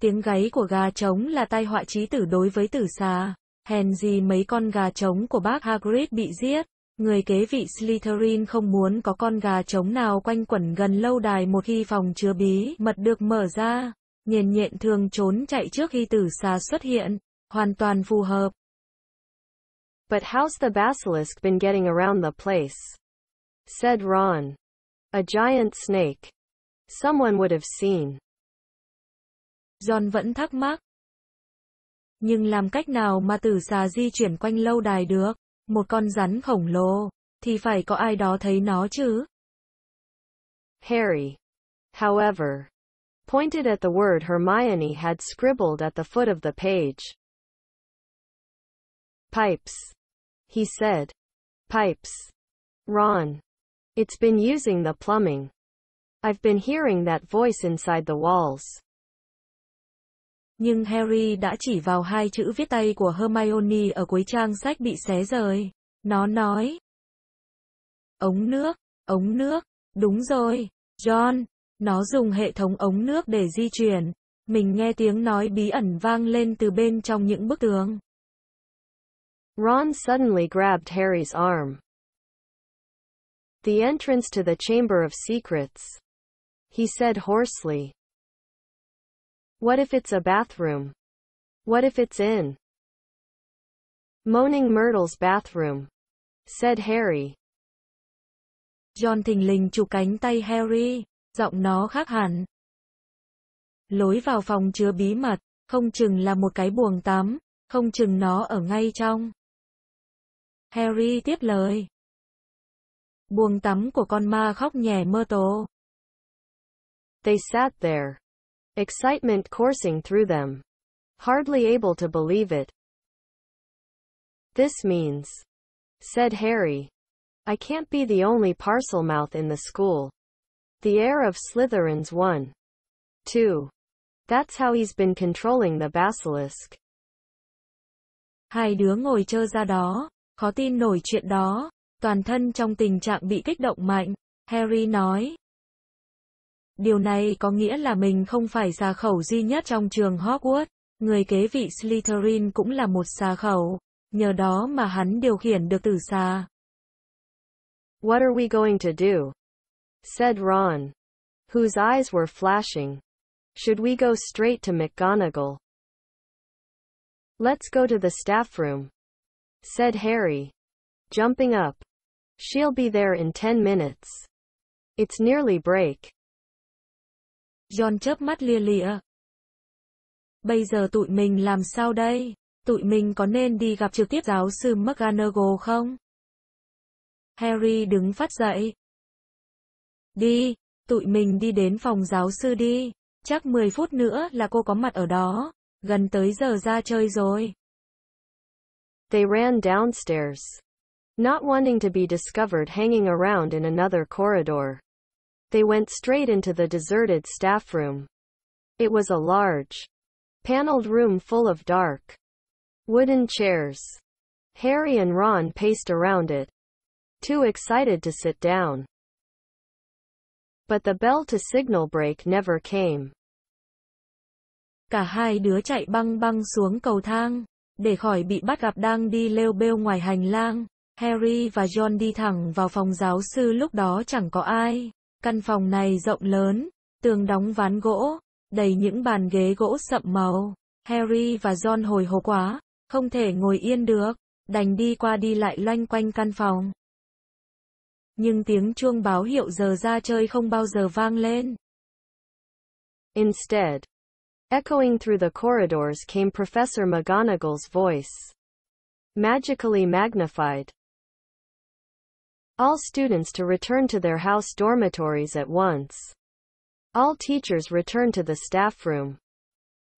S2: Tiếng gáy của gà trống là tai họa chí tử đối với tử xà. Hèn gì mấy con gà trống của bác Hagrid bị giết. Người kế vị Slytherin không muốn có con gà trống nào quanh quẩn gần lâu đài một khi phòng chứa bí mật được mở ra. Nhện nhện thường trốn chạy trước khi tử xà xuất hiện, hoàn toàn phù hợp. But how's the basilisk been getting around the place?
S1: Said Ron. A giant snake. Someone would have
S2: seen. John vẫn thắc mắc. Nhưng làm cách nào mà tử xà di chuyển quanh lâu đài được? một con rắn khổng lồ, thì phải có ai đó thấy nó chứ.
S1: Harry, however, pointed at the word Hermione had scribbled at the foot of the page. Pipes, he said. Pipes. Ron. It's been using the plumbing. I've been hearing that voice
S2: inside the walls. Nhưng Harry đã chỉ vào hai chữ viết tay của Hermione ở cuối trang sách bị xé rời. Nó nói. Ống nước, ống nước, đúng rồi, John, nó dùng hệ thống ống nước để di chuyển. Mình nghe tiếng nói bí ẩn vang lên từ bên trong những bức
S1: tường. Ron suddenly grabbed Harry's arm. The entrance to the Chamber of Secrets. He said hoarsely. What if it's a bathroom? What if it's in? Moaning Myrtle's bathroom, said Harry.
S2: John thình lình chụp cánh tay Harry, giọng nó khác hẳn. Lối vào phòng chứa bí mật, không chừng là một cái buồng tắm, không chừng nó ở ngay trong. Harry tiếp lời. Buồng tắm của con ma khóc nhè mơ tố. They sat
S1: there. excitement coursing through them, hardly able to believe it. This means, said Harry. I can't be the only parcel mouth in the school. The heir of Slytherin's one. Two. That's how he's been controlling the basilisk.
S2: Hai đứa ngồi chơi ra đó, khó tin nổi chuyện đó, toàn thân trong tình trạng bị kích động mạnh, Harry nói. Điều này có nghĩa là mình không phải xà khẩu duy nhất trong trường Hogwarts. Người kế vị Slytherin cũng là một xà khẩu. Nhờ đó mà hắn điều khiển được tử xà.
S1: What are we going to do? Said Ron. Whose eyes were flashing. Should we go straight to McGonagall? Let's go to the staff room. Said Harry. Jumping up. She'll be there in ten minutes. It's nearly break.
S2: John chớp mắt lia lịa. Bây giờ tụi mình làm sao đây? Tụi mình có nên đi gặp trực tiếp giáo sư McGonagall không? Harry đứng phát dậy. Đi, tụi mình đi đến phòng giáo sư đi. Chắc 10 phút nữa là cô có mặt ở đó. Gần tới giờ ra chơi rồi.
S1: They ran downstairs. Not wanting to be discovered hanging around in another corridor. They went straight into the deserted staff room. It was a large, paneled room full of dark, wooden chairs. Harry and Ron paced around it, too excited to sit down. But the bell to signal break never
S2: came. Cả hai đứa chạy băng băng xuống cầu thang, để khỏi bị bắt gặp đang đi lêu bêu ngoài hành lang. Harry và John đi thẳng vào phòng giáo sư lúc đó chẳng có ai. Căn phòng này rộng lớn, tường đóng ván gỗ, đầy những bàn ghế gỗ sậm màu. Harry và John hồi hộp quá, không thể ngồi yên được, đành đi qua đi lại loanh quanh căn phòng. Nhưng tiếng chuông báo hiệu giờ ra chơi không bao giờ vang lên.
S1: Instead, echoing through the corridors came Professor McGonagall's voice, magically magnified all students to return to their house dormitories at once. All teachers return to the staff room.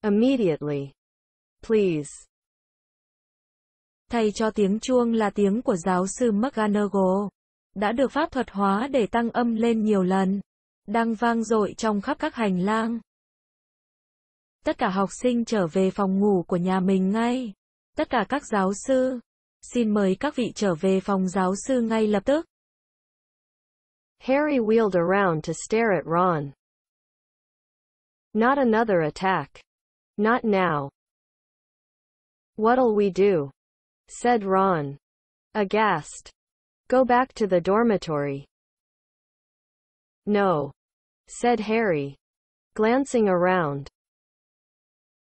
S1: Immediately. Please.
S2: Thay cho tiếng chuông là tiếng của giáo sư McGonagall. Đã được pháp thuật hóa để tăng âm lên nhiều lần. Đang vang dội trong khắp các hành lang. Tất cả học sinh trở về phòng ngủ của nhà mình ngay. Tất cả các giáo sư, Xin mời các vị trở về phòng giáo sư ngay lập tức.
S1: Harry wheeled around to stare at Ron. Not another attack. Not now. What'll we do? said Ron. Aghast. Go back to the dormitory. No. said Harry.
S2: Glancing around.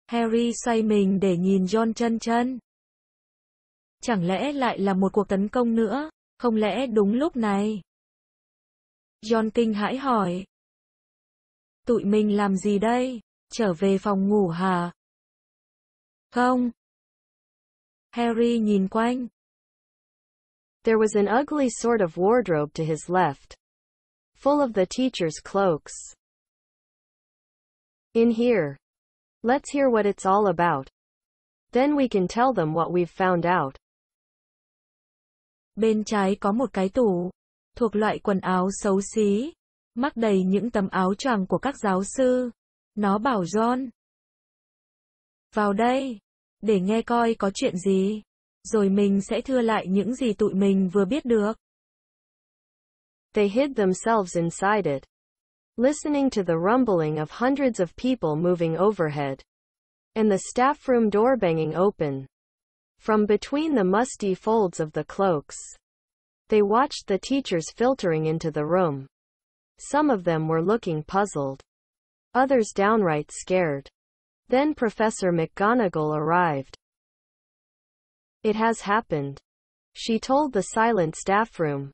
S2: Harry xoay mình để nhìn John chân chân. Chẳng lẽ lại là một cuộc tấn công nữa? Không lẽ đúng lúc này? John kinh hãi hỏi. Tụi mình làm gì đây? Trở về phòng ngủ hả? Không.
S1: Harry nhìn quanh. There was an ugly sort of wardrobe to his left, full of the teacher's cloaks. In here. Let's hear what it's all about. Then we can tell
S2: them what we've found out. Bên trái có một cái tủ, thuộc loại quần áo xấu xí, mắc đầy những tấm áo choàng của các giáo sư. Nó bảo John. Vào đây, để nghe coi có chuyện gì, rồi mình sẽ thưa lại những gì tụi mình vừa biết được.
S1: They hid themselves inside it, listening to the rumbling of hundreds of people moving overhead, and the staff room door banging open. from between the musty folds of the cloaks. They watched the teachers filtering into the room. Some of them were looking puzzled. Others downright scared. Then Professor McGonagall arrived. It has happened. She told the silent staff room.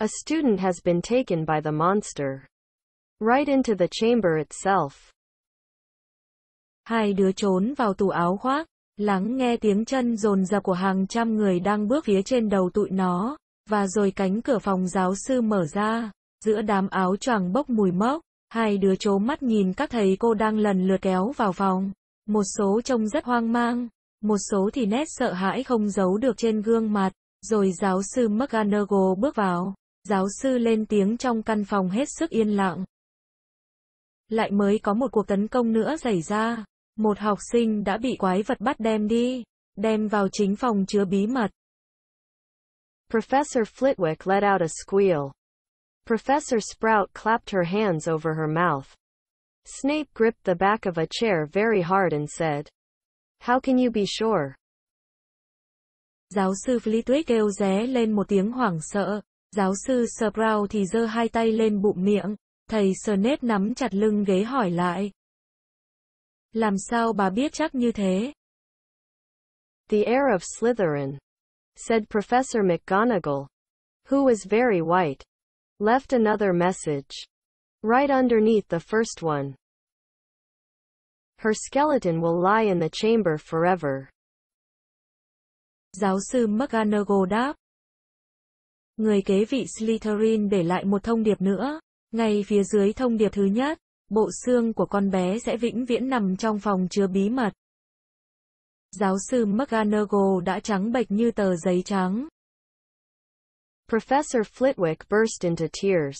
S1: A student has been taken by the monster. Right into the chamber itself.
S2: Hai đứa trốn vào tủ áo khoác. Lắng nghe tiếng chân dồn dập của hàng trăm người đang bước phía trên đầu tụi nó, và rồi cánh cửa phòng giáo sư mở ra, giữa đám áo choàng bốc mùi mốc, hai đứa chố mắt nhìn các thầy cô đang lần lượt kéo vào phòng, một số trông rất hoang mang, một số thì nét sợ hãi không giấu được trên gương mặt, rồi giáo sư McGonagall bước vào, giáo sư lên tiếng trong căn phòng hết sức yên lặng. Lại mới có một cuộc tấn công nữa xảy ra. Một học sinh đã bị quái vật bắt đem đi, đem vào chính phòng chứa bí mật. Professor Flitwick let out a
S1: squeal. Professor Sprout clapped her hands over her mouth. Snape gripped the back of a chair very hard and said, How can you be sure?
S2: Giáo sư Flitwick kêu ré lên một tiếng hoảng sợ. Giáo sư Sprout thì giơ hai tay lên bụng miệng. Thầy Snape nắm chặt lưng ghế hỏi lại. Làm sao bà biết chắc như thế?
S1: The heir of Slytherin, said Professor McGonagall, who was very white, left another message. Right underneath the first one. Her skeleton will lie in the chamber forever.
S2: Giáo sư McGonagall đáp. Người kế vị Slytherin để lại một thông điệp nữa. Ngay phía dưới thông điệp thứ nhất, bộ xương của con bé sẽ vĩnh viễn nằm trong phòng chứa bí mật. Giáo sư McGonagall đã trắng bệch như tờ giấy trắng. Professor Flitwick
S1: burst into tears.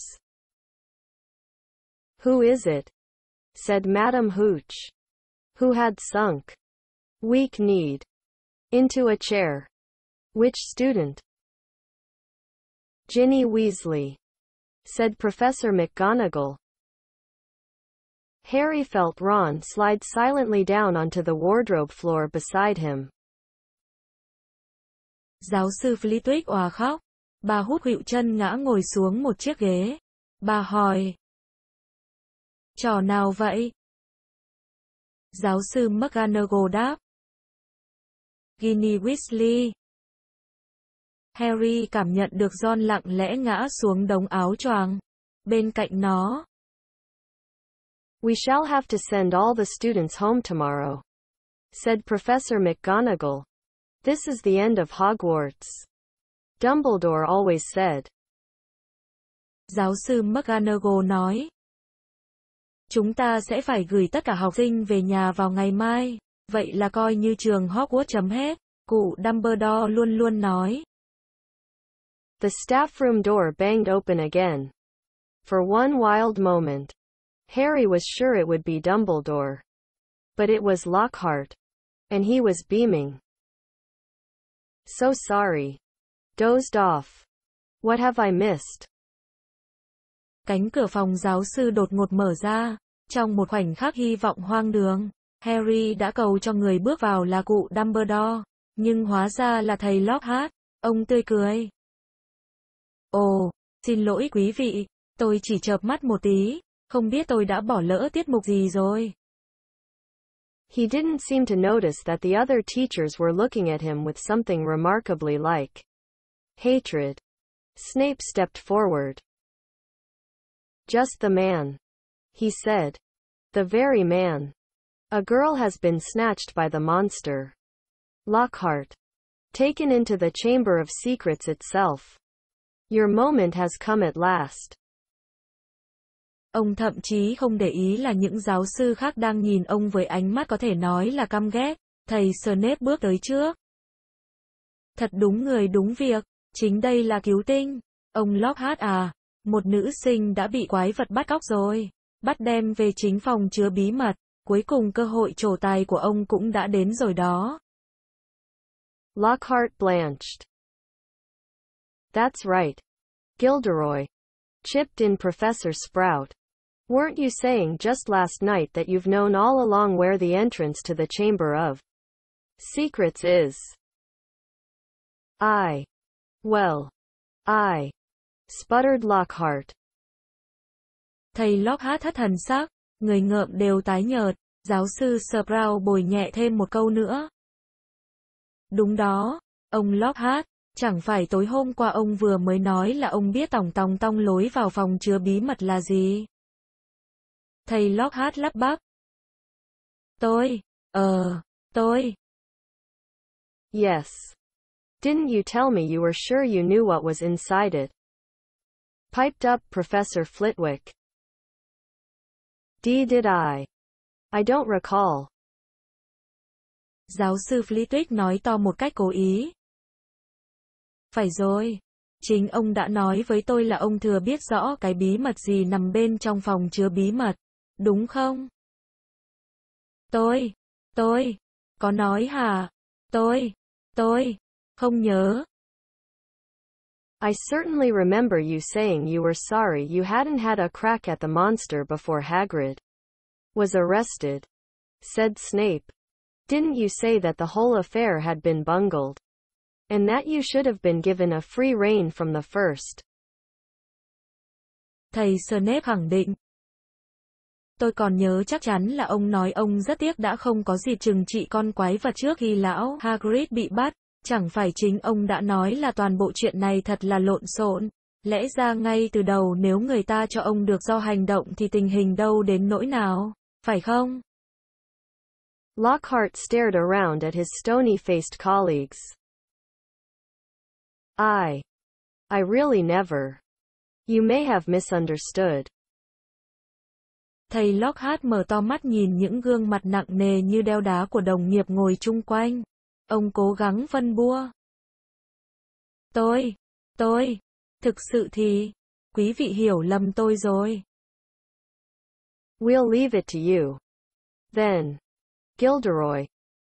S1: Who is it? said Madam Hooch, who had sunk, weak-kneed, into a chair. Which student? Ginny Weasley, said Professor McGonagall, Harry felt Ron slide silently down onto the wardrobe floor beside him.
S2: Giáo sư Flitwick òa khóc. Bà hút hữu chân ngã ngồi xuống một chiếc ghế. Bà hỏi. Trò nào vậy? Giáo sư McGonagall đáp. Ginny Weasley. Harry cảm nhận được John lặng lẽ ngã xuống đống áo choàng. Bên cạnh nó, We shall
S1: have to send all the students home tomorrow, said Professor McGonagall. This is the end of Hogwarts. Dumbledore always said.
S2: Giáo sư McGonagall nói. Chúng ta sẽ phải gửi tất cả học sinh về nhà vào ngày mai, vậy là coi như trường Hogwarts chấm hết, cụ Dumbledore luôn luôn nói. The staff room door
S1: banged open again. For one wild moment, Harry was sure it would be Dumbledore. But it was Lockhart. And he was beaming. So sorry. Dozed off. What have I missed?
S2: Cánh cửa phòng giáo sư đột ngột mở ra. Trong một khoảnh khắc hy vọng hoang đường, Harry đã cầu cho người bước vào là cụ Dumbledore. Nhưng hóa ra là thầy Lockhart. Ông tươi cười. Ồ, xin lỗi quý vị, tôi chỉ chợp mắt một tí. Không biết tôi đã bỏ lỡ tiết mục gì rồi. He didn't seem to notice that the other teachers were looking
S1: at him with something remarkably like hatred. Snape stepped forward. Just the man. He said. The very man. A girl has been snatched by the monster. Lockhart. Taken into the Chamber of Secrets itself. Your moment
S2: has come at last. Ông thậm chí không để ý là những giáo sư khác đang nhìn ông với ánh mắt có thể nói là căm ghét. Thầy Snape bước tới trước. Thật đúng người đúng việc, chính đây là cứu tinh. Ông Lockhart à, một nữ sinh đã bị quái vật bắt cóc rồi. Bắt đem về chính phòng chứa bí mật, cuối cùng cơ hội trổ tài của ông cũng đã đến rồi đó. Lockhart blanched. That's right.
S1: Gilderoy. Chipped in Professor Sprout. Weren't you saying just last night that you've known all along where the entrance to the Chamber of Secrets is? I. Well. I.
S2: Sputtered Lockhart. Thầy Lockhart thất thần sắc, người ngợm đều tái nhợt, giáo sư Sprout bồi nhẹ thêm một câu nữa. Đúng đó, ông Lockhart, chẳng phải tối hôm qua ông vừa mới nói là ông biết tòng tòng tong lối vào phòng chứa bí mật là gì. Thầy Lockhart lắp bắp. Tôi, ờ, tôi.
S1: Yes. Didn't you tell me you were sure you knew what was inside it? Piped up Professor Flitwick. D did I?
S2: I don't recall. Giáo sư Flitwick nói to một cách cố ý. Phải rồi. Chính ông đã nói với tôi là ông thừa biết rõ cái bí mật gì nằm bên trong phòng chứa bí mật đúng không? Tôi, tôi, có nói hả? Tôi,
S1: tôi, không nhớ. I certainly remember you saying you were sorry you hadn't had a crack at the monster before Hagrid was arrested, said Snape. Didn't you say that the whole affair had been bungled? And that you should have been given a free rein from the first.
S2: Thầy Snape khẳng định, Tôi còn nhớ chắc chắn là ông nói ông rất tiếc đã không có gì chừng trị con quái vật trước khi lão Hagrid bị bắt. Chẳng phải chính ông đã nói là toàn bộ chuyện này thật là lộn xộn. Lẽ ra ngay từ đầu nếu người ta cho ông được do hành động thì tình hình đâu đến nỗi nào, phải không?
S1: Lockhart stared around at his stony-faced colleagues. I. I really never.
S2: You may have misunderstood. Thầy Lockhart mở to mắt nhìn những gương mặt nặng nề như đeo đá của đồng nghiệp ngồi chung quanh. Ông cố gắng phân bua. Tôi, tôi, thực sự thì, quý vị hiểu lầm tôi rồi. We'll leave it to
S1: you. Then, Gilderoy,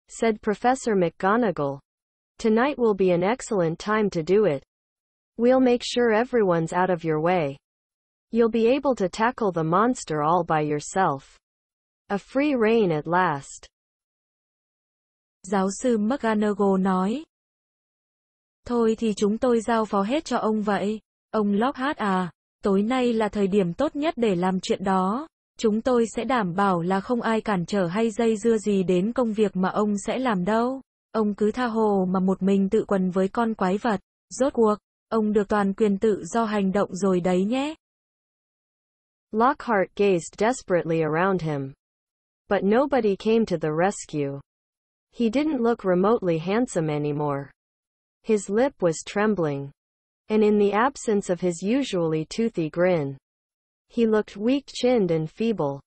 S1: said Professor McGonagall. Tonight will be an excellent time to do it. We'll make sure everyone's out of your way. You'll be able to tackle the monster all by yourself. A free reign at last. Giáo sư McGonagall
S2: nói. Thôi thì chúng tôi giao phó hết cho ông vậy. Ông Lockhart à, tối nay là thời điểm tốt nhất để làm chuyện đó. Chúng tôi sẽ đảm bảo là không ai cản trở hay dây dưa gì đến công việc mà ông sẽ làm đâu. Ông cứ tha hồ mà một mình tự quần với con quái vật. Rốt cuộc, ông được toàn quyền tự do hành động rồi đấy nhé.
S1: Lockhart gazed desperately around him. But nobody came to the rescue. He didn't look remotely handsome anymore. His lip was trembling. And in the absence of his usually toothy grin, he looked weak-chinned and feeble.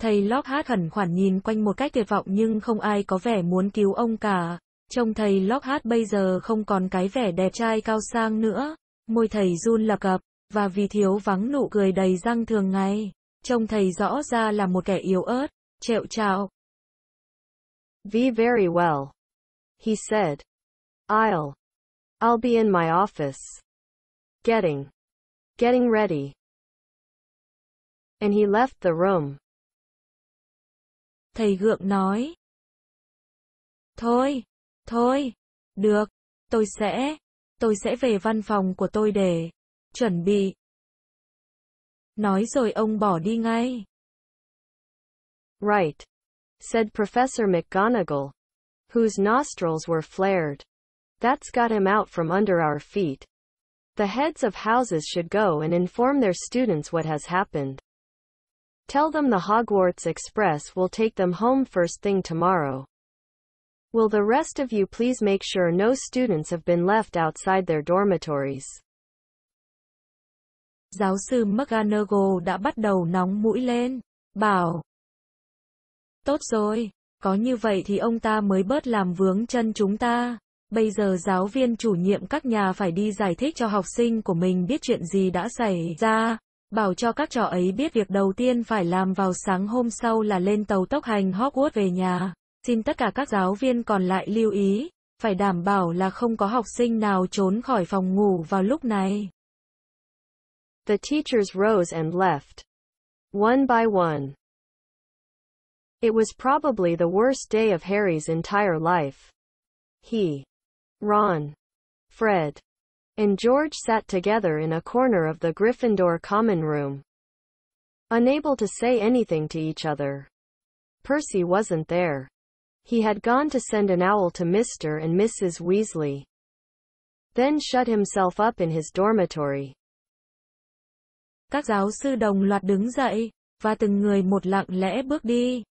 S2: Thầy Lockhart khẩn khoản nhìn quanh một cách tuyệt vọng nhưng không ai có vẻ muốn cứu ông cả. Trông thầy Lockhart bây giờ không còn cái vẻ đẹp trai cao sang nữa. Môi thầy run lập cập, và vì thiếu vắng nụ cười đầy răng thường ngày, trông thầy rõ ra là một kẻ yếu ớt, trẹo trào. V very well.
S1: He said. I'll. I'll be in my office. Getting. Getting ready. And he left the room.
S2: Thầy gượng nói. Thôi, thôi, được, tôi sẽ, tôi sẽ về văn phòng của tôi để Chuẩn bị. Nói rồi ông bỏ đi ngay.
S1: Right. Said Professor McGonagall, whose nostrils were flared. That's got him out from under our feet. The heads of houses should go and inform their students what has happened. Tell them the Hogwarts Express will take them home first thing tomorrow. Will the rest of you please make sure no students have been left outside their dormitories?
S2: giáo sư McGonagall đã bắt đầu nóng mũi lên, bảo. Tốt rồi, có như vậy thì ông ta mới bớt làm vướng chân chúng ta. Bây giờ giáo viên chủ nhiệm các nhà phải đi giải thích cho học sinh của mình biết chuyện gì đã xảy ra, bảo cho các trò ấy biết việc đầu tiên phải làm vào sáng hôm sau là lên tàu tốc hành Hogwarts về nhà. Xin tất cả các giáo viên còn lại lưu ý, phải đảm bảo là không có học sinh nào trốn khỏi phòng ngủ vào lúc này. The teachers rose and left. One by one.
S1: It was probably the worst day of Harry's entire life. He, Ron, Fred, and George sat together in a corner of the Gryffindor common room. Unable to say anything to each other. Percy wasn't there. He had gone to send an owl to Mr. and Mrs. Weasley. Then shut himself up in his dormitory.
S2: Các giáo sư đồng loạt đứng dậy, và từng người một lặng lẽ bước đi.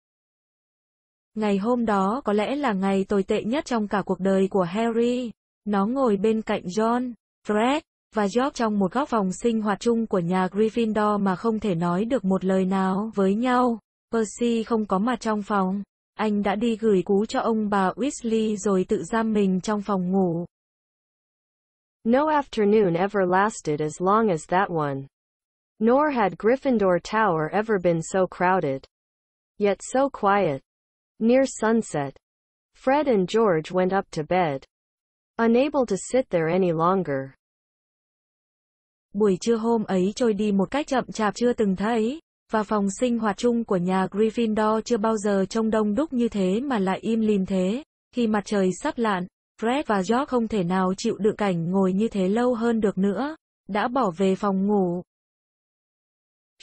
S2: Ngày hôm đó có lẽ là ngày tồi tệ nhất trong cả cuộc đời của Harry. Nó ngồi bên cạnh John, Fred, và George trong một góc phòng sinh hoạt chung của nhà Gryffindor mà không thể nói được một lời nào với nhau. Percy không có mặt trong phòng. Anh đã đi gửi cú cho ông bà Weasley rồi tự giam mình trong phòng ngủ. No afternoon ever
S1: lasted as long as that one. Nor had Gryffindor Tower ever been so crowded. Yet so quiet. Near sunset, Fred and George went up to bed. Unable to sit there any longer.
S2: Buổi trưa hôm ấy trôi đi một cách chậm chạp chưa từng thấy, và phòng sinh hoạt chung của nhà Gryffindor chưa bao giờ trông đông đúc như thế mà lại im lìm thế. Khi mặt trời sắp lặn, Fred và George không thể nào chịu đựng cảnh ngồi như thế lâu hơn được nữa, đã bỏ về phòng ngủ.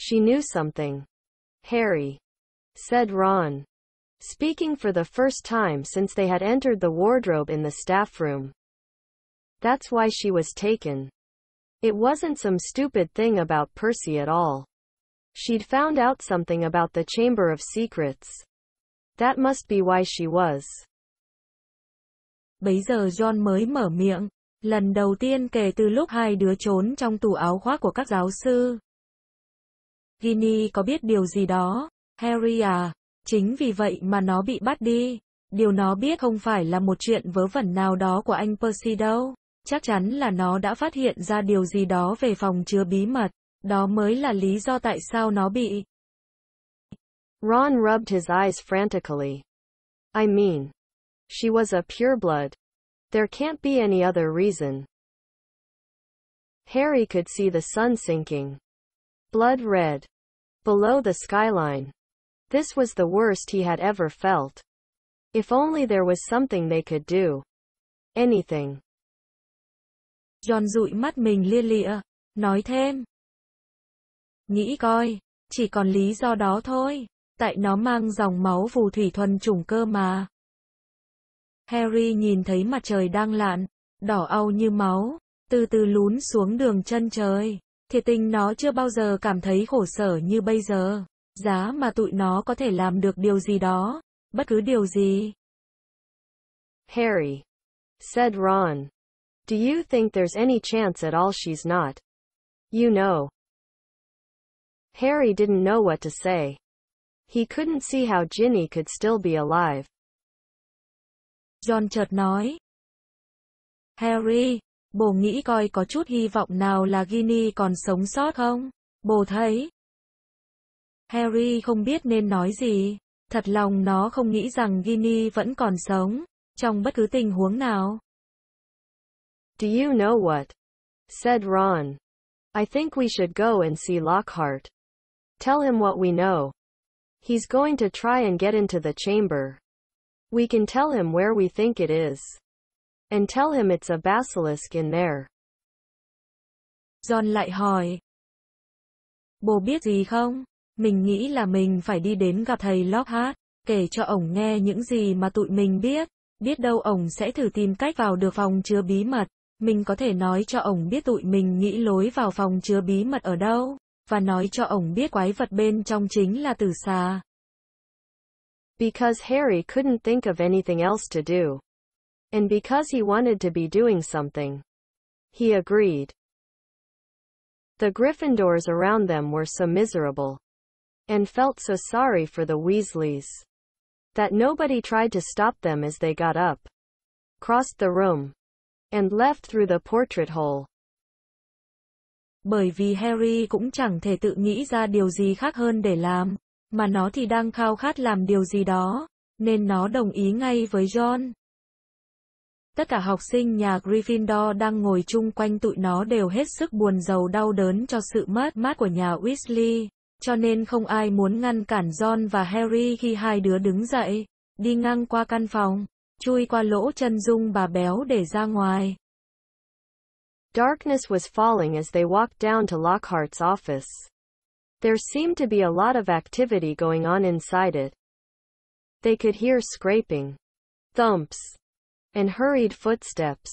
S2: She knew something.
S1: Harry, said Ron, speaking for the first time since they had entered the wardrobe in the staff room. That's why she was taken. It wasn't some stupid thing about Percy at all. She'd found out something about the Chamber of Secrets. That must be why she was.
S2: Bấy giờ John mới mở miệng, lần đầu tiên kể từ lúc hai đứa trốn trong tủ áo khoác của các giáo sư. Ginny có biết điều gì đó, Harry à, chính vì vậy mà nó bị bắt đi. Điều nó biết không phải là một chuyện vớ vẩn nào đó của anh Percy đâu. Chắc chắn là nó đã phát hiện ra điều gì đó về phòng chứa bí mật. Đó mới là lý do tại sao nó bị.
S1: Ron rubbed his eyes frantically. I mean, she was a pureblood. There can't be any other reason. Harry could see the sun sinking blood red, below the skyline. This was the worst he had ever felt. If only there was something they
S2: could do. Anything. John dụi mắt mình lia lịa, nói thêm. Nghĩ coi, chỉ còn lý do đó thôi, tại nó mang dòng máu phù thủy thuần trùng cơ mà. Harry nhìn thấy mặt trời đang lạn, đỏ au như máu, từ từ lún xuống đường chân trời. Thiệt tình nó chưa bao giờ cảm thấy khổ sở như bây giờ. Giá mà tụi nó có thể làm được điều gì đó. Bất cứ điều gì.
S1: Harry. Said Ron. Do you think there's any chance at all she's not? You know. Harry didn't know what to say. He couldn't see how Ginny could still be alive. John
S2: chợt nói. Harry, Bồ nghĩ coi có chút hy vọng nào là Ginny còn sống sót không? Bồ thấy. Harry không biết nên nói gì. Thật lòng nó không nghĩ rằng Ginny vẫn còn sống, trong bất cứ tình huống nào. Do you know what? Said Ron.
S1: I think we should go and see Lockhart. Tell him what we know. He's going to try and get into the chamber. We can tell him where we think it is. And tell him it's a basilisk in there.
S2: John lại hỏi. Bố biết gì không? Mình nghĩ là mình phải đi đến gặp thầy Lockhart, kể cho ổng nghe những gì mà tụi mình biết. Biết đâu ổng sẽ thử tìm cách vào được phòng chứa bí mật. Mình có thể nói cho ổng biết tụi mình nghĩ lối vào phòng chứa bí mật ở đâu, và nói cho ổng biết quái vật bên trong chính là tử xà.
S1: Because Harry couldn't think of anything else to do. And because he wanted to be doing something, he agreed. The Gryffindors around them were so miserable, and felt so sorry for the Weasleys, that nobody tried to stop them as they got up, crossed the room, and left through the portrait hole.
S2: Bởi vì Harry cũng chẳng thể tự nghĩ ra điều gì khác hơn để làm, mà nó thì đang khao khát làm điều gì đó, nên nó đồng ý ngay với John. Tất cả học sinh nhà Gryffindor đang ngồi chung quanh tụi nó đều hết sức buồn giàu đau đớn cho sự mất mát của nhà Weasley, cho nên không ai muốn ngăn cản Ron và Harry khi hai đứa đứng dậy, đi ngang qua căn phòng, chui qua lỗ chân dung bà béo để ra ngoài. Darkness was falling as
S1: they walked down to Lockhart's office. There seemed to be a lot of activity going on inside it. They could hear scraping, thumps,
S2: and hurried footsteps.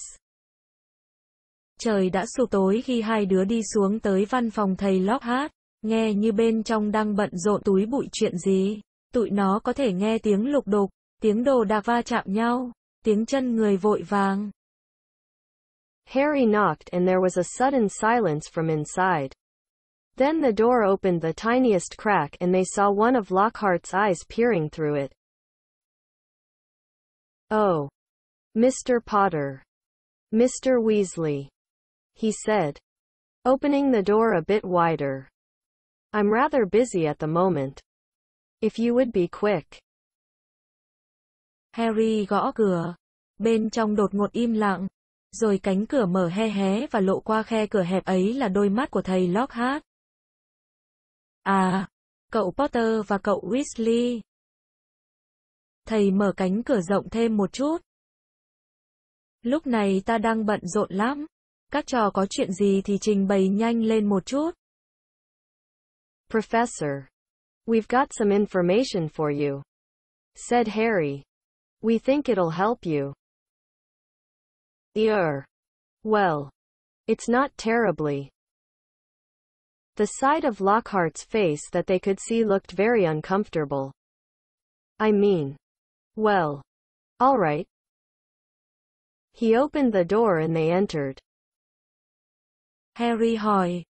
S2: Trời đã sụp tối khi hai đứa đi xuống tới văn phòng thầy Lockhart, nghe như bên trong đang bận rộn túi bụi chuyện gì. Tụi nó có thể nghe tiếng lục đục, tiếng đồ đạc va chạm nhau, tiếng chân người vội vàng. Harry knocked and there was a sudden silence
S1: from inside. Then the door opened the tiniest crack and they saw one of Lockhart's eyes peering through it. Oh. Mr. Potter. Mr. Weasley. He said, opening the door a bit wider. I'm rather busy at the moment.
S2: If you would be quick. Harry gõ cửa. Bên trong đột ngột im lặng. Rồi cánh cửa mở hé hé và lộ qua khe cửa hẹp ấy là đôi mắt của thầy Lockhart. À, cậu Potter và cậu Weasley. Thầy mở cánh cửa rộng thêm một chút. Lúc này ta đang bận rộn lắm. Các trò có chuyện gì thì trình bày nhanh lên một chút. Professor, we've got some
S1: information for you. Said Harry. We think it'll help you. "Er, Well. It's not terribly. The side of Lockhart's face that they could see looked very uncomfortable. I mean. Well. All right. He opened the door and they entered. Harry
S2: hỏi.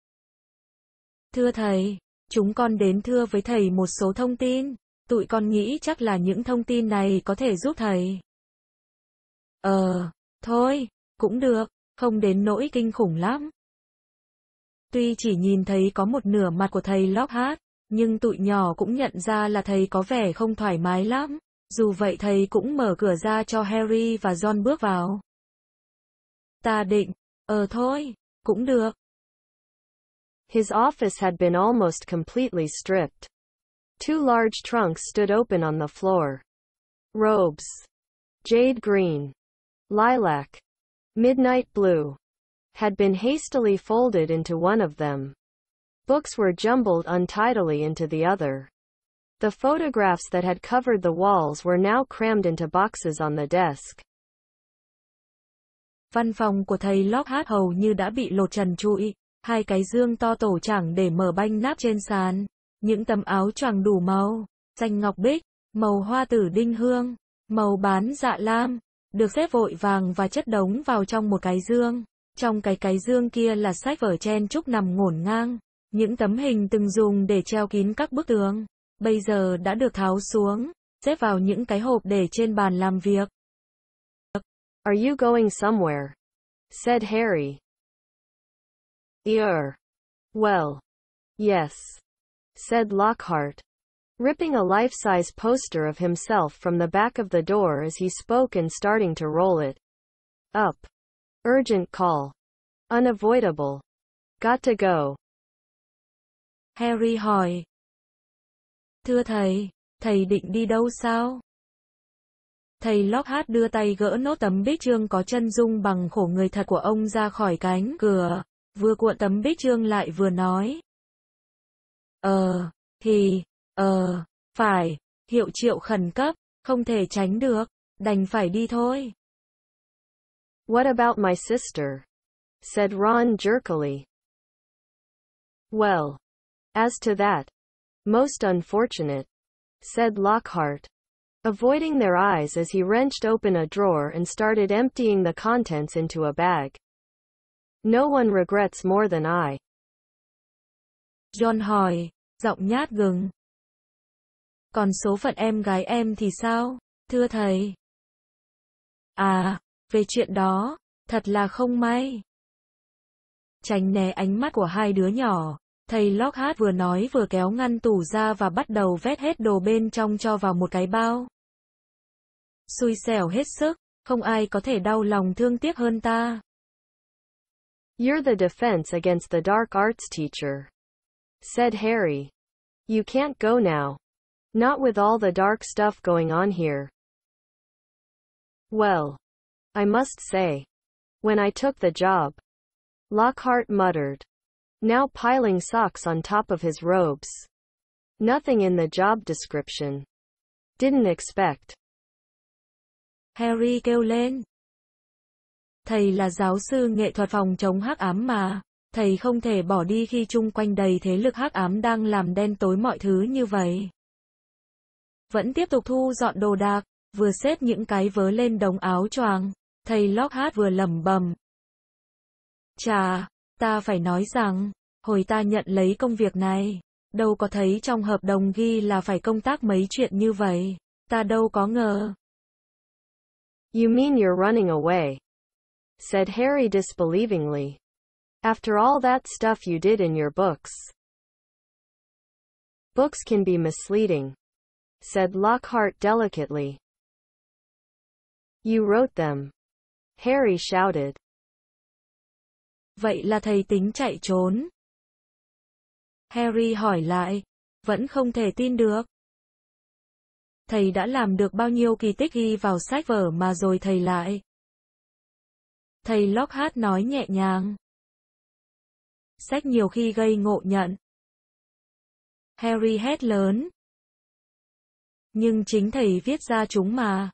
S2: Thưa thầy, chúng con đến thưa với thầy một số thông tin. Tụi con nghĩ chắc là những thông tin này có thể giúp thầy. Ờ, thôi, cũng được, không đến nỗi kinh khủng lắm. Tuy chỉ nhìn thấy có một nửa mặt của thầy Lockhart, nhưng tụi nhỏ cũng nhận ra là thầy có vẻ không thoải mái lắm. Dù vậy thầy cũng mở cửa ra cho Harry và John bước vào. Ta định. Ờ thôi, cũng được.
S1: His office had been almost completely stripped. Two large trunks stood open on the floor. Robes. Jade green. Lilac. Midnight blue. Had been hastily folded into one of them. Books were jumbled untidily into the other. The photographs that had covered the walls were now crammed into boxes on the desk.
S2: Văn phòng của thầy Lockhart hầu như đã bị lột trần trụi, hai cái dương to tổ chẳng để mở banh nắp trên sàn, những tấm áo choàng đủ màu, xanh ngọc bích, màu hoa tử đinh hương, màu bán dạ lam, được xếp vội vàng và chất đống vào trong một cái dương. Trong cái cái dương kia là sách vở chen trúc nằm ngổn ngang, những tấm hình từng dùng để treo kín các bức tường, bây giờ đã được tháo xuống, xếp vào những cái hộp để trên bàn làm việc.
S1: Are you going somewhere? said Harry. Er. Well. Yes. said Lockhart, ripping a life-size poster of himself from the back of the door as he spoke and starting to roll it. Up. Urgent call. Unavoidable.
S2: Got to go. Harry hỏi. Thưa thầy, thầy định đi đâu sao? Thầy Lockhart đưa tay gỡ nốt tấm bích chương có chân dung bằng khổ người thật của ông ra khỏi cánh cửa, vừa cuộn tấm bích chương lại vừa nói. Ờ, thì, ờ, phải, hiệu triệu khẩn cấp, không thể tránh được, đành phải đi thôi.
S1: What about my sister? said Ron jerkily. Well, as to that, most unfortunate, said Lockhart avoiding their eyes as he wrenched open a drawer and started emptying the contents into a bag. No one regrets more than I.
S2: John hỏi, giọng nhát gừng. Còn số phận em gái em thì sao, thưa thầy? À, về chuyện đó, thật là không may. Tránh né ánh mắt của hai đứa nhỏ, thầy Lockhart vừa nói vừa kéo ngăn tủ ra và bắt đầu vét hết đồ bên trong cho vào một cái bao. xui xẻo hết sức, không ai có thể đau lòng thương tiếc hơn ta. You're the defense against the
S1: dark arts teacher. Said Harry. You can't go now. Not with all the dark stuff going on here. Well. I must say. When I took the job. Lockhart muttered. Now piling socks on top of his robes. Nothing in the job description.
S2: Didn't expect. Harry kêu lên. Thầy là giáo sư nghệ thuật phòng chống hắc ám mà, thầy không thể bỏ đi khi chung quanh đầy thế lực hắc ám đang làm đen tối mọi thứ như vậy. Vẫn tiếp tục thu dọn đồ đạc, vừa xếp những cái vớ lên đống áo choàng, thầy Lockhart vừa lẩm bẩm. Chà, ta phải nói rằng, hồi ta nhận lấy công việc này, đâu có thấy trong hợp đồng ghi là phải công tác mấy chuyện như vậy, ta đâu có ngờ, You mean you're
S1: running away? said Harry disbelievingly. After all that stuff you did in your books. Books can be misleading, said Lockhart delicately. You wrote them. Harry shouted. Vậy là thầy tính chạy trốn.
S2: Harry hỏi lại, vẫn không thể tin được. thầy đã làm được bao nhiêu kỳ tích ghi vào sách vở mà rồi thầy lại. Thầy Lockhart nói nhẹ nhàng. Sách nhiều khi gây ngộ nhận. Harry hét lớn. Nhưng chính thầy viết ra chúng mà.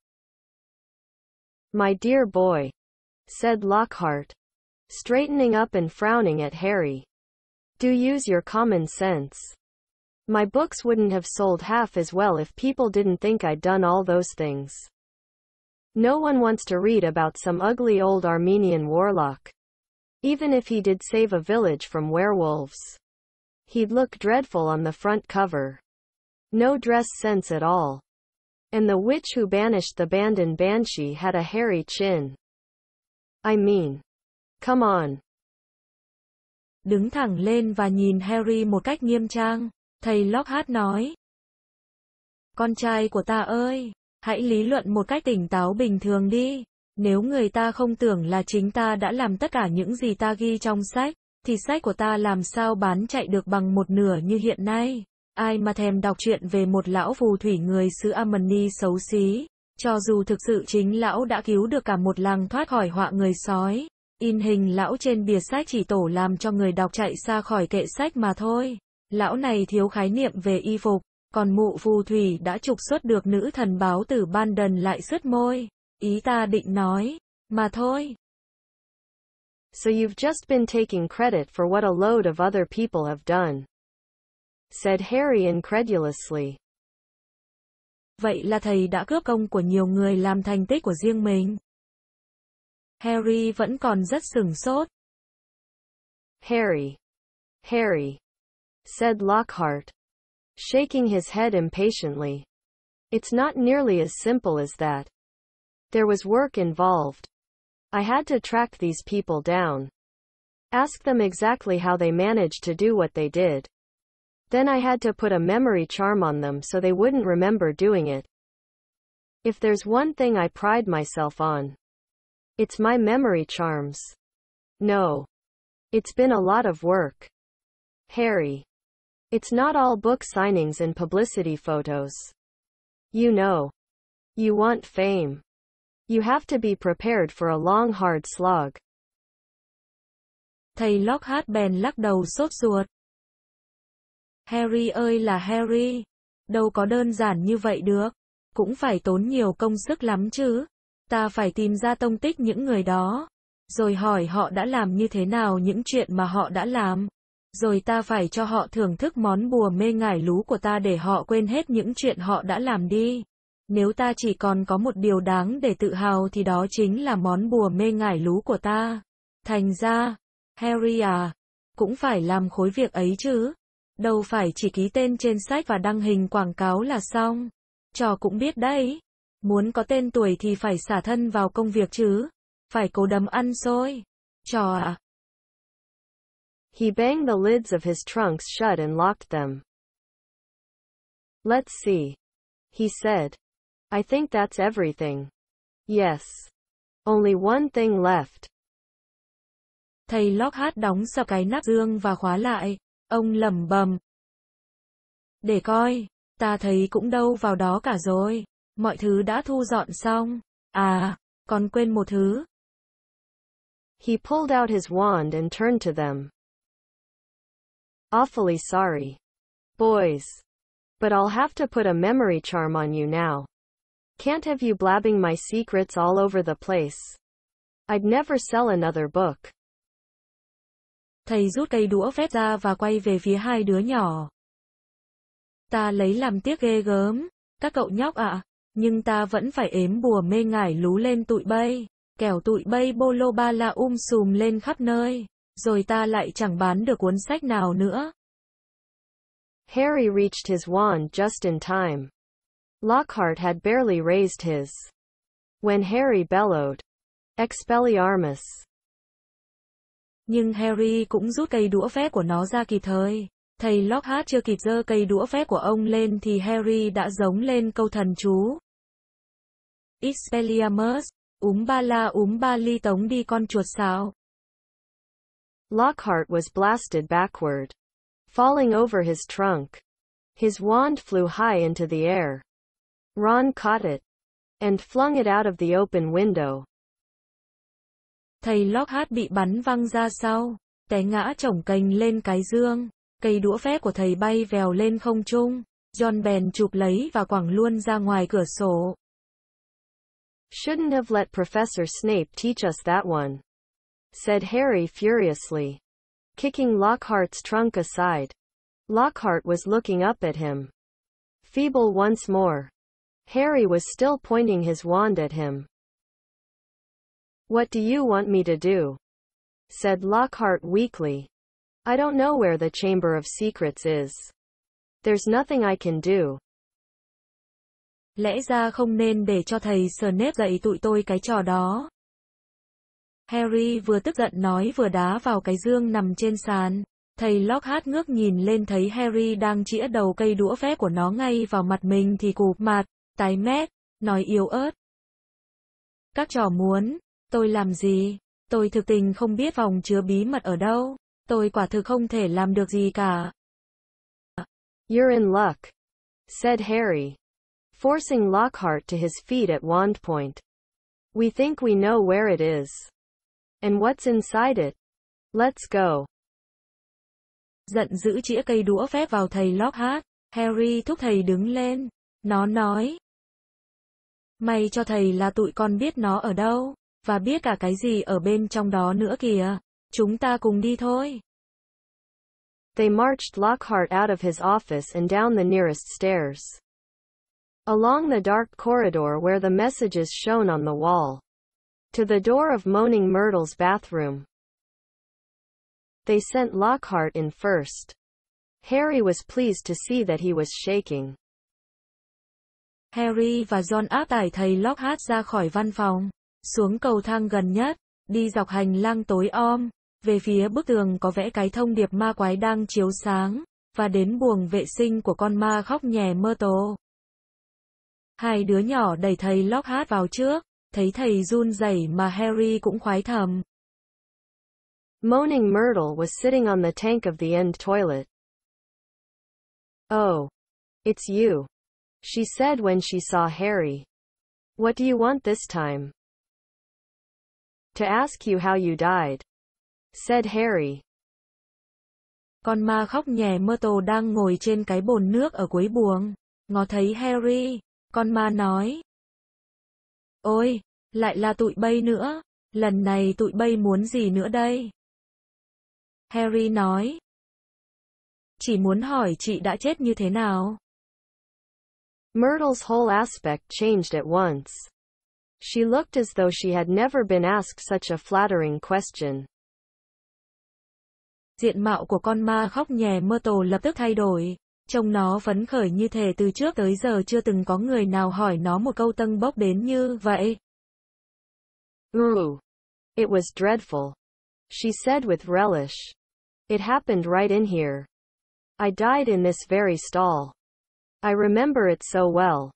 S2: My
S1: dear boy, said Lockhart, straightening up and frowning at Harry. Do use your common sense. My books wouldn't have sold half as well if people didn't think I'd done all those things. No one wants to read about some ugly old Armenian warlock. Even if he did save a village from werewolves. He'd look dreadful on the front cover. No dress sense at all. And the witch who banished the in Banshee had a hairy chin.
S2: I mean. Come on. Đứng thẳng lên và nhìn Harry một cách nghiêm trang. Thầy Lockhart nói. Con trai của ta ơi, hãy lý luận một cách tỉnh táo bình thường đi. Nếu người ta không tưởng là chính ta đã làm tất cả những gì ta ghi trong sách, thì sách của ta làm sao bán chạy được bằng một nửa như hiện nay. Ai mà thèm đọc chuyện về một lão phù thủy người xứ Amani xấu xí, cho dù thực sự chính lão đã cứu được cả một làng thoát khỏi họa người sói. In hình lão trên bìa sách chỉ tổ làm cho người đọc chạy xa khỏi kệ sách mà thôi. Lão này thiếu khái niệm về y phục, còn mụ phù thủy đã trục xuất được nữ thần báo tử ban đần lại sứt môi. Ý ta định nói, mà thôi. So you've just been taking credit for what a
S1: load of other people have done. Said Harry incredulously.
S2: Vậy là thầy đã cướp công của nhiều người làm thành tích của riêng mình. Harry vẫn còn rất sửng sốt. Harry.
S1: Harry. said Lockhart, shaking his head impatiently. It's not nearly as simple as that. There was work involved. I had to track these people down. Ask them exactly how they managed to do what they did. Then I had to put a memory charm on them so they wouldn't remember doing it. If there's one thing I pride myself on, it's my memory charms. No. It's been a lot of work. Harry. It's not all book signings and publicity photos. You know. You want fame. You have to be prepared
S2: for a long hard slog. Thầy Lockhart bèn lắc đầu sốt ruột. Harry ơi là Harry. Đâu có đơn giản như vậy được. Cũng phải tốn nhiều công sức lắm chứ. Ta phải tìm ra tông tích những người đó. Rồi hỏi họ đã làm như thế nào những chuyện mà họ đã làm. Rồi ta phải cho họ thưởng thức món bùa mê ngải lú của ta để họ quên hết những chuyện họ đã làm đi. Nếu ta chỉ còn có một điều đáng để tự hào thì đó chính là món bùa mê ngải lú của ta. Thành ra, Harry à, cũng phải làm khối việc ấy chứ. Đâu phải chỉ ký tên trên sách và đăng hình quảng cáo là xong. trò cũng biết đấy. Muốn có tên tuổi thì phải xả thân vào công việc chứ. Phải cố đấm ăn xôi. Trò à. He
S1: banged the lids of his trunks shut and locked them. Let's see. He said. I think that's everything. Yes.
S2: Only one thing left. Thầy Lockhart đóng sập cái nắp dương và khóa lại. Ông lẩm bẩm. Để coi, ta thấy cũng đâu vào đó cả rồi. Mọi thứ đã thu dọn xong. À, còn quên một
S1: thứ. He pulled out his wand and turned to them. Awfully sorry. Boys. But I'll have to put a memory charm on you now. Can't have you blabbing my secrets all over the place. I'd never sell another book. Thầy rút cây đũa
S2: phép ra và quay về phía hai đứa nhỏ. Ta lấy làm tiếc ghê gớm. Các cậu nhóc ạ, à, nhưng ta vẫn phải ếm bùa mê ngải lú lên tụi bay. Kẻo tụi bay bô lô ba la um sùm lên khắp nơi. Rồi ta lại chẳng bán được cuốn sách nào nữa.
S1: Harry reached his wand just
S2: in time.
S1: Lockhart had barely raised his. When Harry bellowed,
S2: Expelliarmus. Nhưng Harry cũng rút cây đũa phép của nó ra kịp thời. Thầy Lockhart chưa kịp giơ cây đũa phép của ông lên thì Harry đã giống lên câu thần chú. Expelliarmus, úm ba la úm ba ly tống đi con chuột xào. Lockhart was blasted
S1: backward, falling over his trunk. His wand flew high into the air. Ron caught it and flung it out of the open window.
S2: Thầy Lockhart bị bắn văng ra sau, té ngã chổng cành lên cái dương, cây đũa phép của thầy bay vèo lên không trung, John bèn chụp lấy và quẳng luôn ra ngoài cửa sổ. Shouldn't have let Professor
S1: Snape teach us that one. said Harry furiously, kicking Lockhart's trunk aside. Lockhart was looking up at him. Feeble once more. Harry was still pointing his wand at him. What do you want me to do? said Lockhart weakly. I don't know where the Chamber of Secrets is. There's nothing I can do.
S2: Lẽ ra không nên để cho thầy Snape dạy tụi tôi cái trò đó. Harry vừa tức giận nói vừa đá vào cái dương nằm trên sàn. Thầy Lockhart ngước nhìn lên thấy Harry đang chĩa đầu cây đũa phép của nó ngay vào mặt mình thì cụp mặt, tái mét, nói yếu ớt. Các trò muốn, tôi làm gì? Tôi thực tình không biết vòng chứa bí mật ở đâu. Tôi quả thực không thể làm được gì cả. You're in luck, said Harry,
S1: forcing Lockhart to his feet at wand point. We think we know where it is and what's inside it. Let's go.
S2: Giận dữ chĩa cây đũa phép vào thầy Lockhart. Harry thúc thầy đứng lên. Nó nói. Mày cho thầy là tụi con biết nó ở đâu, và biết cả cái gì ở bên trong đó nữa kìa. Chúng ta cùng đi thôi.
S1: They marched Lockhart out of his office and down the nearest stairs. Along the dark corridor where the messages shone on the wall to the door of Moaning Myrtle's bathroom. They sent Lockhart
S2: in first. Harry was pleased to see that he was shaking. Harry và John áp tải thầy Lockhart ra khỏi văn phòng, xuống cầu thang gần nhất, đi dọc hành lang tối om, về phía bức tường có vẽ cái thông điệp ma quái đang chiếu sáng, và đến buồng vệ sinh của con ma khóc nhè mơ tổ. Hai đứa nhỏ đẩy thầy Lockhart vào trước, Thấy thầy run rẩy mà Harry cũng khoái thầm. Moaning Myrtle was sitting on the tank
S1: of the end toilet. Oh. It's you. She said when she saw Harry. What do you want this time?
S2: To ask you how you died. Said Harry. Con ma khóc nhè Myrtle đang ngồi trên cái bồn nước ở cuối buồng. Ngó thấy Harry. Con ma nói, Ôi, lại là tụi bay nữa, lần này tụi bay muốn gì nữa đây? Harry nói. Chỉ muốn hỏi chị đã chết như thế nào?
S1: Myrtle's whole aspect changed at once. She looked as though she had never
S2: been asked such a flattering question. Diện mạo của con ma khóc nhè Myrtle lập tức thay đổi. Trông nó phấn khởi như thể từ trước tới giờ chưa từng có người nào hỏi nó một câu tân bốc đến như vậy.
S1: Ooh. It was dreadful. She said with relish. It happened right in here. I died in this very stall. I remember it so well.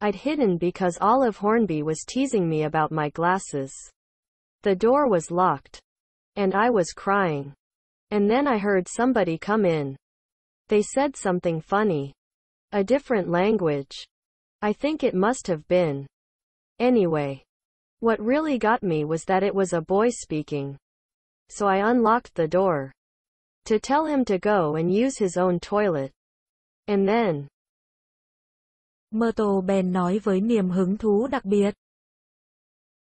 S1: I'd hidden because Olive Hornby was teasing me about my glasses. The door was locked. And I was crying. And then I heard somebody come in. They said something funny. A different language. I think it must have been. Anyway. What really got me was that it was a boy speaking. So I unlocked the door. To tell him to go and use his own toilet. And then.
S2: Myrtle bèn nói với niềm hứng thú đặc biệt.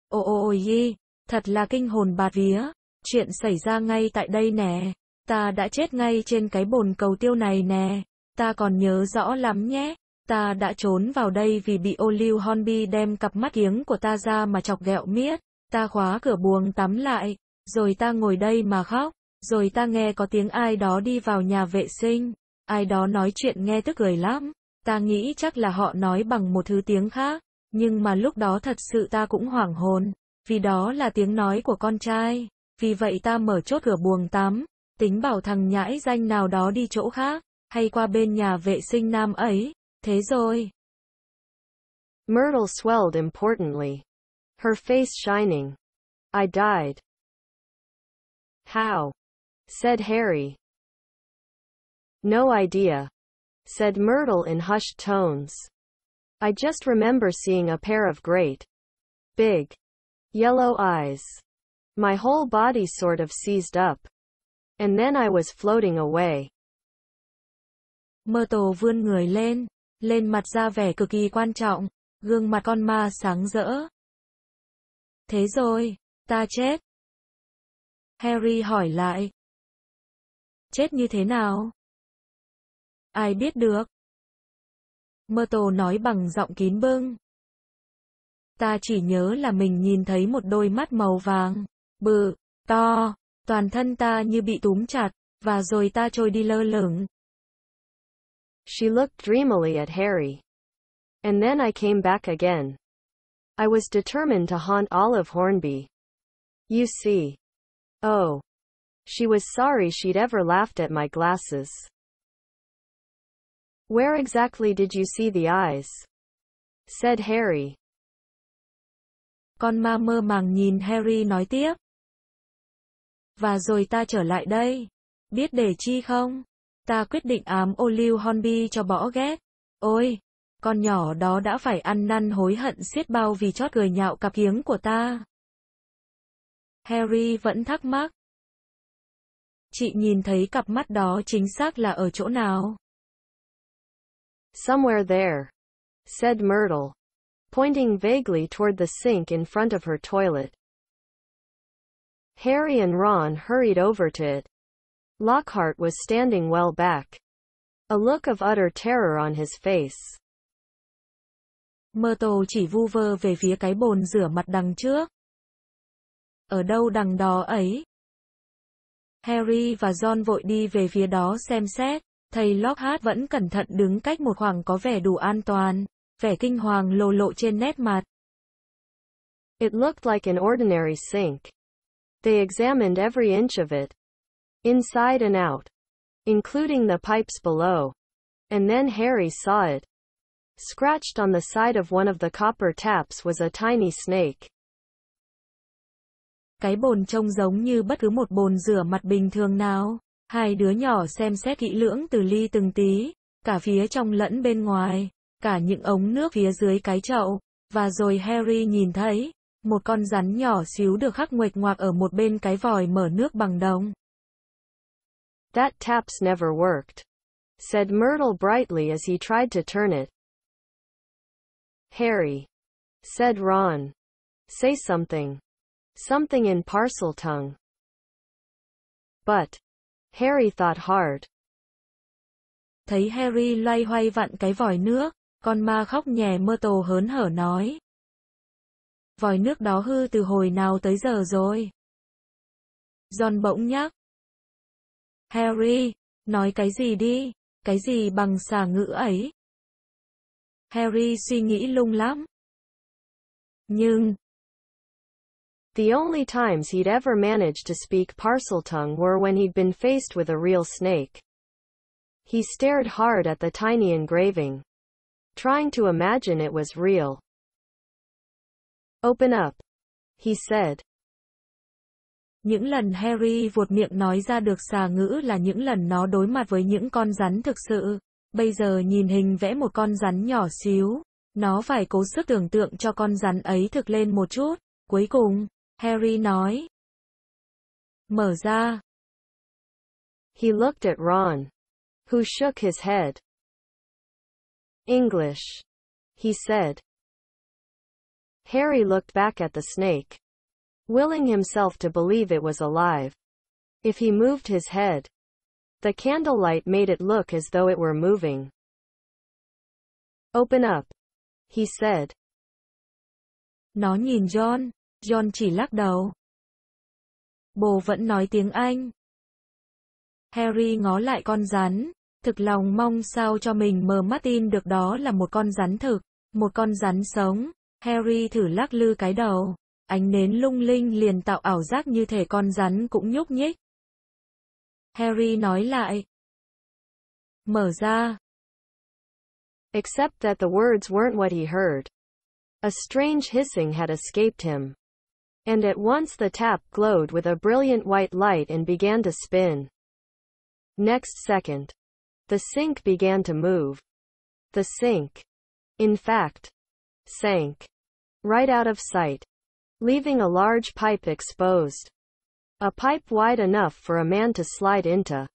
S2: Ồ ồ ồ thật là kinh hồn bạt vía, chuyện xảy ra ngay tại đây nè. ta đã chết ngay trên cái bồn cầu tiêu này nè, ta còn nhớ rõ lắm nhé. Ta đã trốn vào đây vì bị ô liu Honbi đem cặp mắt kiếng của ta ra mà chọc ghẹo miết, ta khóa cửa buồng tắm lại, rồi ta ngồi đây mà khóc, rồi ta nghe có tiếng ai đó đi vào nhà vệ sinh, ai đó nói chuyện nghe tức cười lắm, ta nghĩ chắc là họ nói bằng một thứ tiếng khác, nhưng mà lúc đó thật sự ta cũng hoảng hồn, vì đó là tiếng nói của con trai, vì vậy ta mở chốt cửa buồng tắm, tính bảo thằng nhãi danh nào đó đi chỗ khác, hay qua bên nhà vệ sinh nam ấy, thế rồi.
S1: Myrtle swelled importantly. Her face shining. I died. How? said Harry. No idea, said Myrtle in hushed tones. I just remember seeing a pair of great, big, yellow eyes. My whole body sort of seized up. And then I was floating
S2: away. Mơ tổ vươn người lên, lên mặt ra vẻ cực kỳ quan trọng, gương mặt con ma sáng rỡ. Thế rồi, ta chết. Harry hỏi lại. Chết như thế nào? Ai biết được? Mơ tổ nói bằng giọng kín bưng. Ta chỉ nhớ là mình nhìn thấy một đôi mắt màu vàng, bự, to, Toàn thân ta như bị túm chặt, và rồi ta trôi đi lơ lửng. She looked dreamily at Harry.
S1: And then I came back again. I was determined to haunt Olive Hornby. You see. Oh. She was sorry she'd ever laughed at my glasses. Where exactly did you see the eyes?
S2: said Harry. Con ma mơ màng nhìn Harry nói tiếp. Và rồi ta trở lại đây. Biết để chi không? Ta quyết định ám ô liu Honbi cho bỏ ghét. Ôi! Con nhỏ đó đã phải ăn năn hối hận xiết bao vì chót cười nhạo cặp kiếng của ta. Harry vẫn thắc mắc. Chị nhìn thấy cặp mắt đó chính xác là ở chỗ nào? Somewhere there,
S1: said Myrtle, pointing vaguely toward the sink in front of her toilet. Harry and Ron hurried over to it. Lockhart was standing well back, a look of utter terror on his face.
S2: Myrtle chỉ vu vơ về phía cái bồn rửa mặt đằng trước. Ở đâu đằng đó ấy? Harry và John vội đi về phía đó xem xét. Thầy Lockhart vẫn cẩn thận đứng cách một khoảng có vẻ đủ an toàn, vẻ kinh hoàng lồ lộ trên nét mặt. It looked like an ordinary
S1: sink. They examined every inch of it, inside and out, including the pipes below. And then Harry saw it. Scratched on the side of one of the copper taps was a tiny snake.
S2: Cái bồn trông giống như bất cứ một bồn rửa mặt bình thường nào. Hai đứa nhỏ xem xét kỹ lưỡng từ ly từng tí, cả phía trong lẫn bên ngoài, cả những ống nước phía dưới cái chậu, và rồi Harry nhìn thấy, một con rắn nhỏ xíu được khắc nguệch ngoạc ở một bên cái vòi mở nước bằng đồng. That
S1: tap's never worked, said Myrtle brightly as he tried to turn it. Harry, said Ron. Say something. Something in parcel tongue. But, Harry thought
S2: hard. Thấy Harry loay hoay vặn cái vòi nước, con ma khóc nhè mơ tổ hớn hở nói. Vòi nước đó hư từ hồi nào tới giờ rồi. John bỗng nhắc. Harry, nói cái gì đi, cái gì bằng xà ngữ ấy. Harry suy nghĩ lung lắm. Nhưng,
S1: The only times he'd ever managed to speak Parseltongue were when he'd been faced with a real snake. He stared hard at the tiny engraving, trying to imagine it was real. Open up. He said.
S2: Những lần Harry vuột miệng nói ra được xà ngữ là những lần nó đối mặt với những con rắn thực sự. Bây giờ nhìn hình vẽ một con rắn nhỏ xíu. Nó phải cố sức tưởng tượng cho con rắn ấy thực lên một chút. Cuối cùng, Harry nói. Mở ra. He looked
S1: at Ron, who shook his head. English, he said. Harry looked back at the snake, willing himself to believe it was alive. If he moved his head, the candlelight made it look as though it were moving. Open up,
S2: he said. Nó nhìn John, John chỉ lắc đầu. Bồ vẫn nói tiếng Anh. Harry ngó lại con rắn, thực lòng mong sao cho mình mờ mắt tin được đó là một con rắn thực, một con rắn sống. Harry thử lắc lư cái đầu. Ánh nến lung linh liền tạo ảo giác như thể con rắn cũng nhúc nhích. Harry nói lại. Mở ra. Except that the words
S1: weren't what he heard. A strange hissing had escaped him. And at once the tap glowed with a brilliant white light and began to spin. Next second. The sink began to move. The sink. In fact. Sank. right out of sight, leaving a large pipe exposed. A pipe wide enough for a man to slide into.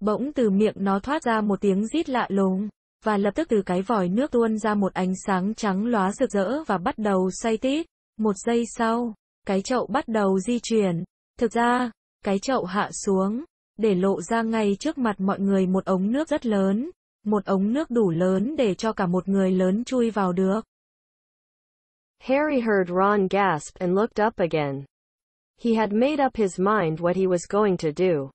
S2: Bỗng từ miệng nó thoát ra một tiếng rít lạ lùng, và lập tức từ cái vòi nước tuôn ra một ánh sáng trắng lóa rực rỡ và bắt đầu xoay tít. Một giây sau, cái chậu bắt đầu di chuyển. Thực ra, cái chậu hạ xuống, để lộ ra ngay trước mặt mọi người một ống nước rất lớn, một ống nước đủ lớn để cho cả một người lớn chui vào được. Harry heard Ron gasp
S1: and looked up again. He had made up his mind what he was going to do.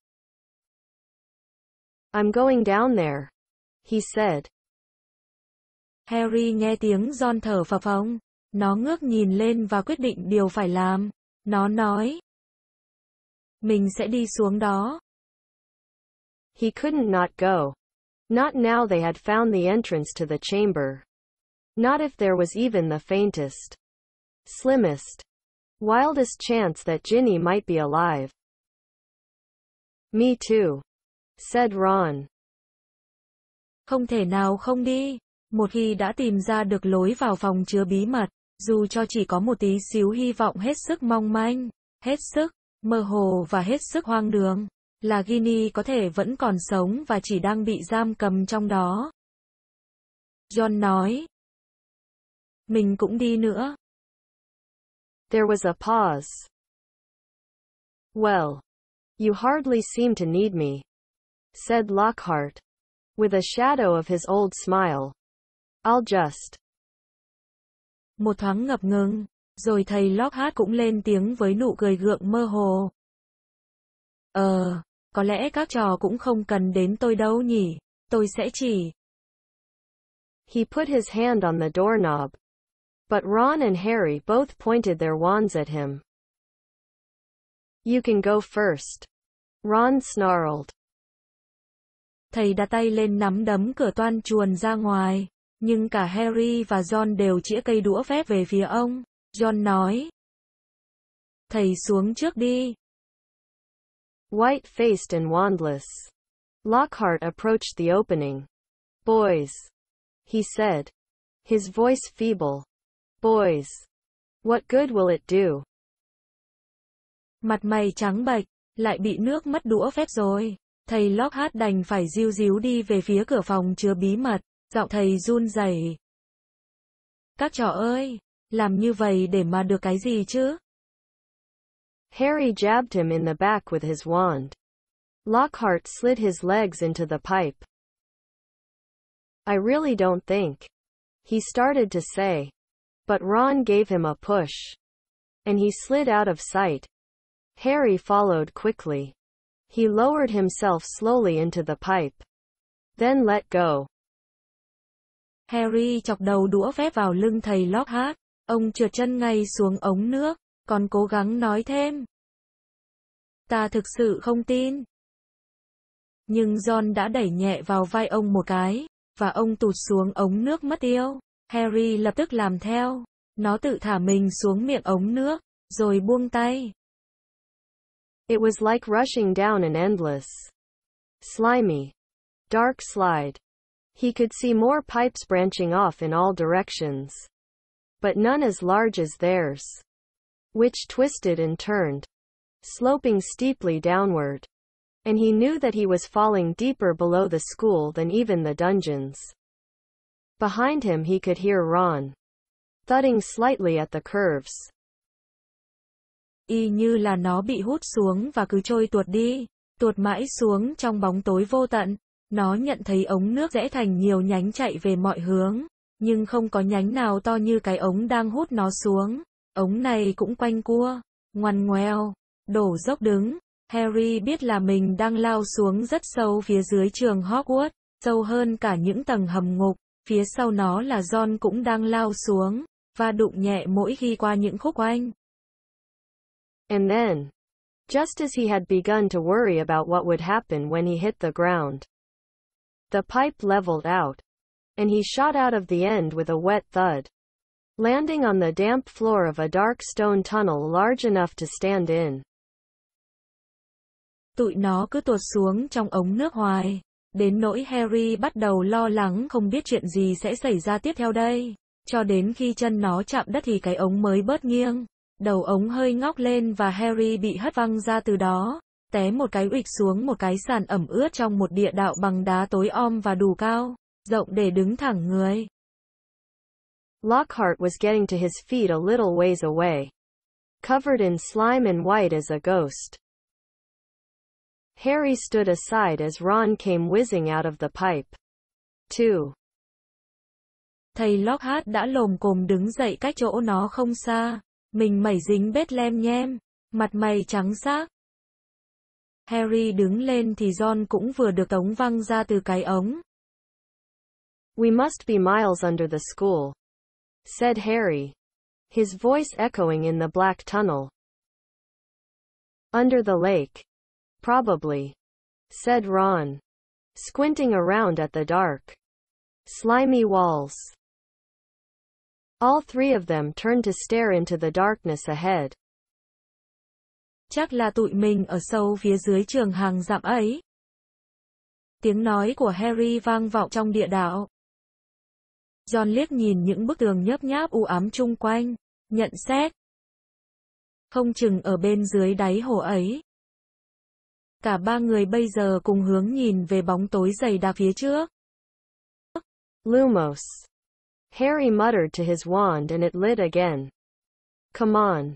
S1: I'm going down there, he said.
S2: Harry nghe tiếng John thở phà phóng. Nó ngước nhìn lên và quyết định điều phải làm. Nó nói. Mình sẽ đi xuống đó.
S1: He couldn't not go. Not now they had found the entrance to the chamber. Not if there was even the faintest, slimmest, wildest chance that Ginny might be alive. Me
S2: too, said Ron. Không thể nào không đi. Một khi đã tìm ra được lối vào phòng chứa bí mật, dù cho chỉ có một tí xíu hy vọng hết sức mong manh, hết sức, mơ hồ và hết sức hoang đường, là Ginny có thể vẫn còn sống và chỉ đang bị giam cầm trong đó. John nói, mình cũng đi nữa. There
S1: was a pause. Well. You hardly seem to need me. Said Lockhart. With a shadow of his old smile.
S2: I'll just. Một thoáng ngập ngừng, rồi thầy Lockhart cũng lên tiếng với nụ cười gượng mơ hồ. Ờ, có lẽ các trò cũng không cần đến tôi đâu nhỉ, tôi sẽ chỉ.
S1: He put his hand on the doorknob. But Ron and Harry both pointed their wands at him. You can go first. Ron snarled.
S2: Thầy đặt tay lên nắm đấm cửa toan chuồn ra ngoài, nhưng cả Harry và John đều chĩa cây đũa phép về phía ông. John nói. Thầy xuống trước đi. White-faced and
S1: wandless. Lockhart approached the opening. Boys. He said. His voice feeble. Boys. What good will it do?
S2: Mặt mày trắng bệch, lại bị nước mất đũa phép rồi. Thầy Lockhart đành phải diêu díu đi về phía cửa phòng chứa bí mật, giọng thầy run rẩy. Các trò ơi, làm như vậy để mà được cái gì
S1: chứ? Harry jabbed him in the back with his wand. Lockhart slid his legs into the pipe. I really don't think. He started to say, But Ron gave him a push. And he slid out of sight. Harry followed quickly. He lowered
S2: himself slowly into the pipe. Then let go. Harry chọc đầu đũa phép vào lưng thầy Lockhart. Ông trượt chân ngay xuống ống nước, còn cố gắng nói thêm. Ta thực sự không tin. Nhưng John đã đẩy nhẹ vào vai ông một cái, và ông tụt xuống ống nước mất tiêu. Harry lập tức làm theo. Nó tự thả mình xuống miệng ống nước, rồi buông tay. It was like rushing down an endless,
S1: slimy, dark slide. He could see more pipes branching off in all directions. But none as large as theirs. Which twisted and turned, sloping steeply downward. And he knew that he was falling deeper below the school than even the dungeons. Behind him he could hear Ron thudding slightly at the curves.
S2: Y như là nó bị hút xuống và cứ trôi tuột đi, tuột mãi xuống trong bóng tối vô tận. Nó nhận thấy ống nước rẽ thành nhiều nhánh chạy về mọi hướng, nhưng không có nhánh nào to như cái ống đang hút nó xuống. Ống này cũng quanh cua, ngoằn ngoèo, đổ dốc đứng. Harry biết là mình đang lao xuống rất sâu phía dưới trường Hogwarts, sâu hơn cả những tầng hầm ngục. Phía sau nó là John cũng đang lao xuống, và đụng nhẹ mỗi khi qua những khúc quanh. And then, just as he had begun to worry about what would
S1: happen when he hit the ground, the pipe leveled out, and he shot out of the end with a wet thud, landing on the damp floor of a dark stone tunnel large enough to stand in.
S2: Tụi nó cứ tuột xuống trong ống nước hoài đến nỗi Harry bắt đầu lo lắng không biết chuyện gì sẽ xảy ra tiếp theo đây. Cho đến khi chân nó chạm đất thì cái ống mới bớt nghiêng, đầu ống hơi ngóc lên và Harry bị hất văng ra từ đó, té một cái ụịch xuống một cái sàn ẩm ướt trong một địa đạo bằng đá tối om và đủ cao, rộng để đứng thẳng người. Lockhart was getting to his feet a little ways away,
S1: covered in slime and white as a ghost. Harry stood aside as Ron came whizzing out of the pipe. 2.
S2: Thầy Lockhart đã lồm cồm đứng dậy cách chỗ nó không xa. Mình mẩy dính bết lem nhem, mặt mày trắng xác. Harry đứng lên thì John cũng vừa được tống văng ra từ cái ống. We must be
S1: miles under the school, said Harry, his voice echoing in the black tunnel. Under the lake, Probably, said Ron, squinting around at the dark, slimy walls. All three of them turned to stare into the darkness ahead.
S2: Chắc là tụi mình ở sâu phía dưới trường hàng dặm ấy. Tiếng nói của Harry vang vọng trong địa đạo. John liếc nhìn những bức tường nhấp nháp u ám chung quanh, nhận xét. Không chừng ở bên dưới đáy hồ ấy, Cả ba người bây giờ cùng hướng nhìn về bóng tối dày đặc phía trước. Lumos.
S1: Harry muttered to his wand and it lit again. Come on.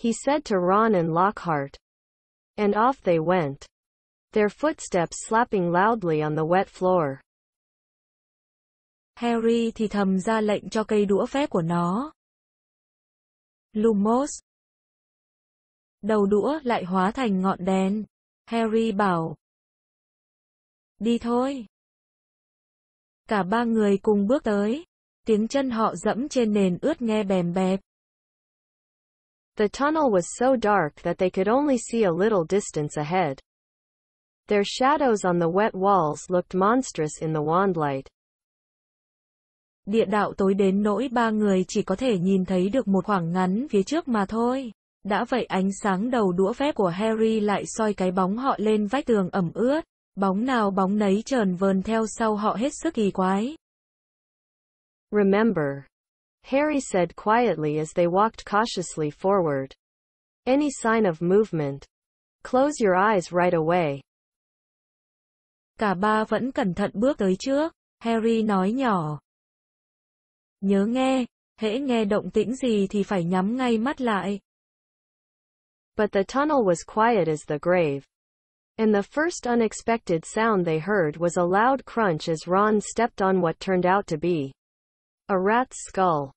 S1: He said to Ron and Lockhart. And off they went. Their footsteps slapping loudly on the wet floor. Harry
S2: thì thầm ra lệnh cho cây đũa phép của nó. Lumos. Đầu đũa lại hóa thành ngọn đèn. Harry bảo. Đi thôi. Cả ba người cùng bước tới. Tiếng chân họ dẫm trên nền ướt nghe bèm bẹp.
S1: The tunnel was so dark that they could only see a little distance ahead. Their shadows on the wet walls looked monstrous in the wandlight.
S2: Địa đạo tối đến nỗi ba người chỉ có thể nhìn thấy được một khoảng ngắn phía trước mà thôi. Đã vậy ánh sáng đầu đũa phép của Harry lại soi cái bóng họ lên vách tường ẩm ướt, bóng nào bóng nấy trờn vờn theo sau họ hết sức kỳ quái.
S1: Remember, Harry said quietly as they walked cautiously forward. Any sign of movement. Close your eyes right away.
S2: Cả ba vẫn cẩn thận bước tới trước, Harry nói nhỏ. Nhớ nghe, hễ nghe động tĩnh gì thì phải nhắm ngay mắt lại.
S1: but the tunnel was quiet as the grave. And the first unexpected sound they heard was a loud crunch as Ron stepped on what turned out to be a rat's skull.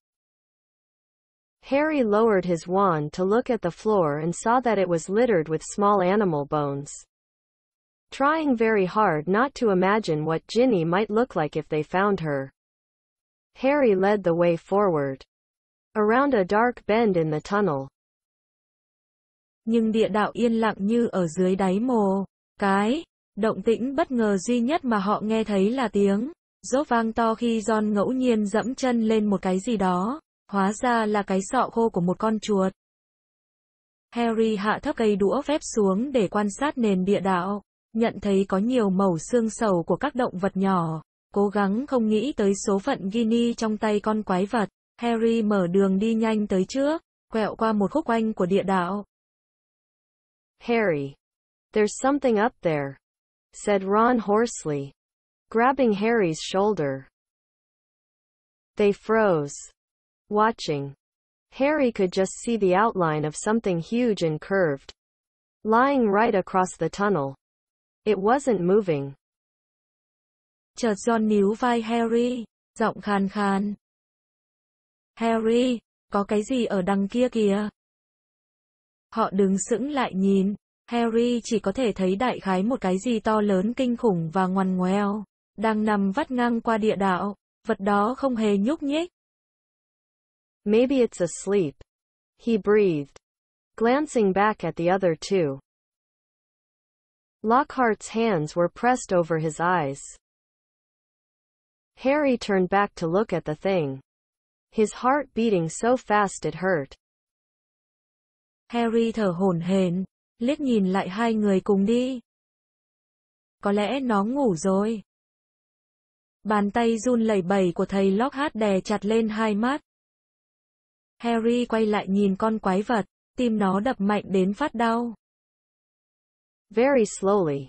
S1: Harry lowered his wand to look at the floor and saw that it was littered with small animal bones. Trying very hard not to imagine what Ginny might look like if they found her. Harry led the way forward. Around a dark bend in the tunnel,
S2: nhưng địa đạo yên lặng như ở dưới đáy mồ. Cái động tĩnh bất ngờ duy nhất mà họ nghe thấy là tiếng rốt vang to khi John ngẫu nhiên dẫm chân lên một cái gì đó, hóa ra là cái sọ khô của một con chuột. Harry hạ thấp cây đũa phép xuống để quan sát nền địa đạo, nhận thấy có nhiều mẩu xương sầu của các động vật nhỏ, cố gắng không nghĩ tới số phận Ginny trong tay con quái vật. Harry mở đường đi nhanh tới trước, quẹo qua một khúc quanh của địa đạo, Harry. There's something up there,
S1: said Ron hoarsely, grabbing Harry's shoulder. They froze, watching. Harry could just see the outline of something huge and curved, lying right across the tunnel. It
S2: wasn't moving. Chợt John níu vai Harry, giọng khan khan. Harry, có cái gì ở đằng kia kìa? Họ đứng sững lại nhìn, Harry chỉ có thể thấy đại khái một cái gì to lớn kinh khủng và ngoằn ngoèo, đang nằm vắt ngang qua địa đạo, vật đó không hề nhúc nhích.
S1: Maybe it's asleep. He breathed, glancing back at the other two. Lockhart's hands were pressed over his eyes. Harry turned back to look at the thing. His heart beating so fast it hurt.
S2: Harry thở hổn hển, liếc nhìn lại hai người cùng đi. Có lẽ nó ngủ rồi. Bàn tay run lẩy bẩy của thầy Lockhart đè chặt lên hai mắt. Harry quay lại nhìn con quái vật, tim nó đập mạnh đến phát đau.
S1: Very slowly.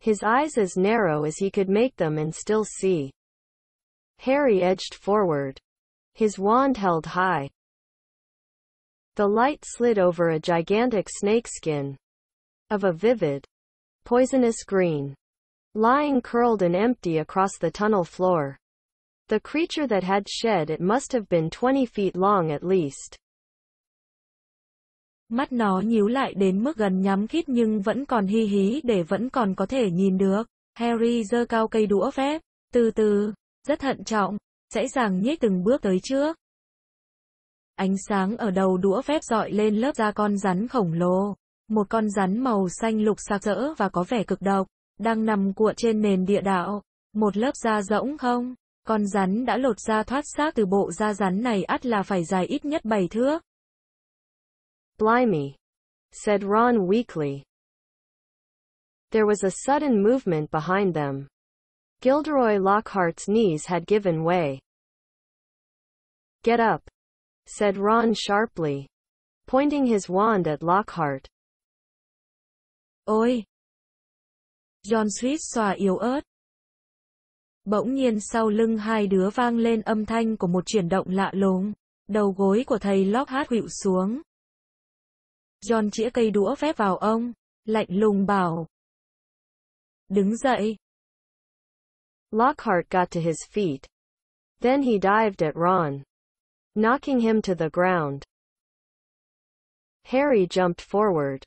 S1: His eyes as narrow as he could make them and still see. Harry edged forward. His wand held high, The light slid over a gigantic snakeskin of a vivid, poisonous green, lying curled and empty across the tunnel floor. The creature that had shed it must have been 20 feet long at least.
S2: Mắt nó nhíu lại đến mức gần nhắm khít nhưng vẫn còn hi hí để vẫn còn có thể nhìn được. Harry giơ cao cây đũa phép, từ từ, rất thận trọng, dễ dàng nhích từng bước tới trước. Ánh sáng ở đầu đũa phép dọi lên lớp da con rắn khổng lồ. Một con rắn màu xanh lục sạc rỡ và có vẻ cực độc, đang nằm cuộn trên nền địa đạo. Một lớp da rỗng không? Con rắn đã lột da thoát xác từ bộ da rắn này ắt là phải dài ít nhất 7 thước.
S1: Blimey! said Ron weakly. There was a sudden movement behind them. Gilderoy Lockhart's knees had given way. Get up, said Ron sharply, pointing
S2: his wand at Lockhart. Ôi! John suýt xòa yếu ớt. Bỗng nhiên sau lưng hai đứa vang lên âm thanh của một chuyển động lạ lùng. Đầu gối của thầy Lockhart hụi xuống. John chĩa cây đũa phép vào ông, lạnh lùng bảo.
S1: Đứng dậy. Lockhart got to his feet. Then he dived at Ron knocking him to the ground. Harry jumped forward.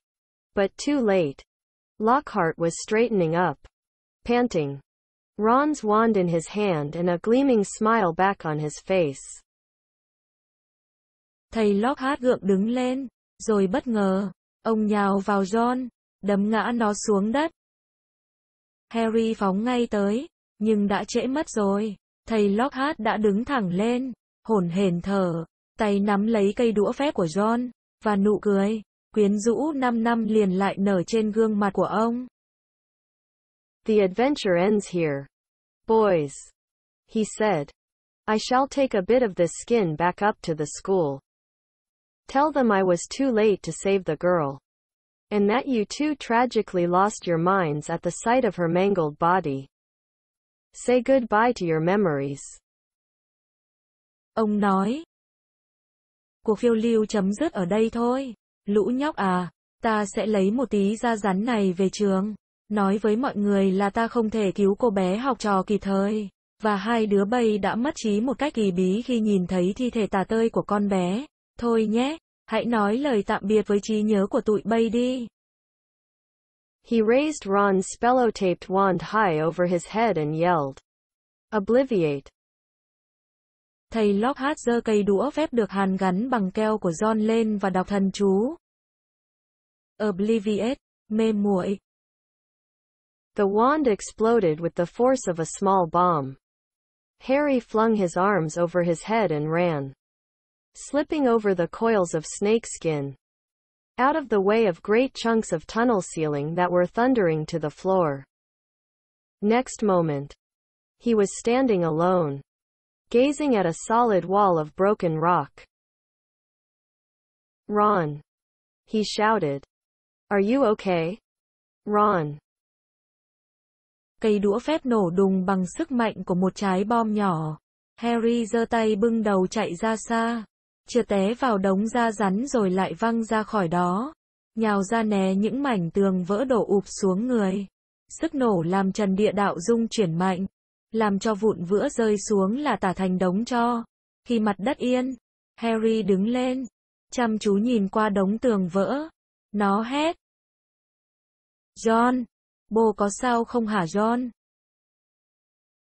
S1: But too late. Lockhart was straightening up. Panting. Ron's wand in his hand and a gleaming smile back
S2: on his face. Thầy Lockhart gượng đứng lên, rồi bất ngờ, ông nhào vào John, đấm ngã nó xuống đất. Harry phóng ngay tới, nhưng đã trễ mất rồi. Thầy Lockhart đã đứng thẳng lên, hồn hển thở, tay nắm lấy cây đũa phép của John, và nụ cười, quyến rũ 5 năm liền lại nở trên gương mặt của ông.
S1: The adventure ends here. Boys, he said. I shall take a bit of this skin back up to the school. Tell them I was too late to save the girl. And that you two tragically lost your minds at the sight of her mangled body. Say goodbye to your memories.
S2: Ông nói. Cuộc phiêu lưu chấm dứt ở đây thôi. Lũ nhóc à, ta sẽ lấy một tí da rắn này về trường. Nói với mọi người là ta không thể cứu cô bé học trò kịp thời. Và hai đứa bay đã mất trí một cách kỳ bí khi nhìn thấy thi thể tà tơi của con bé. Thôi nhé, hãy nói lời tạm biệt với trí nhớ của tụi bay đi. He raised Ron's spellotaped wand high over his head and yelled. Obliviate. Thầy Lockhart giơ cây đũa phép được hàn gắn bằng keo của John lên và đọc thần chú. Obliviate, mê muội. The
S1: wand exploded with the force of a small bomb. Harry flung his arms over his head and ran, slipping over the coils of snakeskin, out of the way of great chunks of tunnel ceiling that were thundering to the floor. Next moment, he was standing alone, gazing at a solid wall of broken rock. Ron!
S2: He shouted. Are you okay? Ron! Cây đũa phép nổ đùng bằng sức mạnh của một trái bom nhỏ. Harry giơ tay bưng đầu chạy ra xa. Chưa té vào đống da rắn rồi lại văng ra khỏi đó. Nhào ra né những mảnh tường vỡ đổ ụp xuống người. Sức nổ làm trần địa đạo rung chuyển mạnh làm cho vụn vữa rơi xuống là tả thành đống cho. Khi mặt đất yên, Harry đứng lên, chăm chú nhìn qua đống tường vỡ. Nó hét. John, bố có sao
S1: không hả John?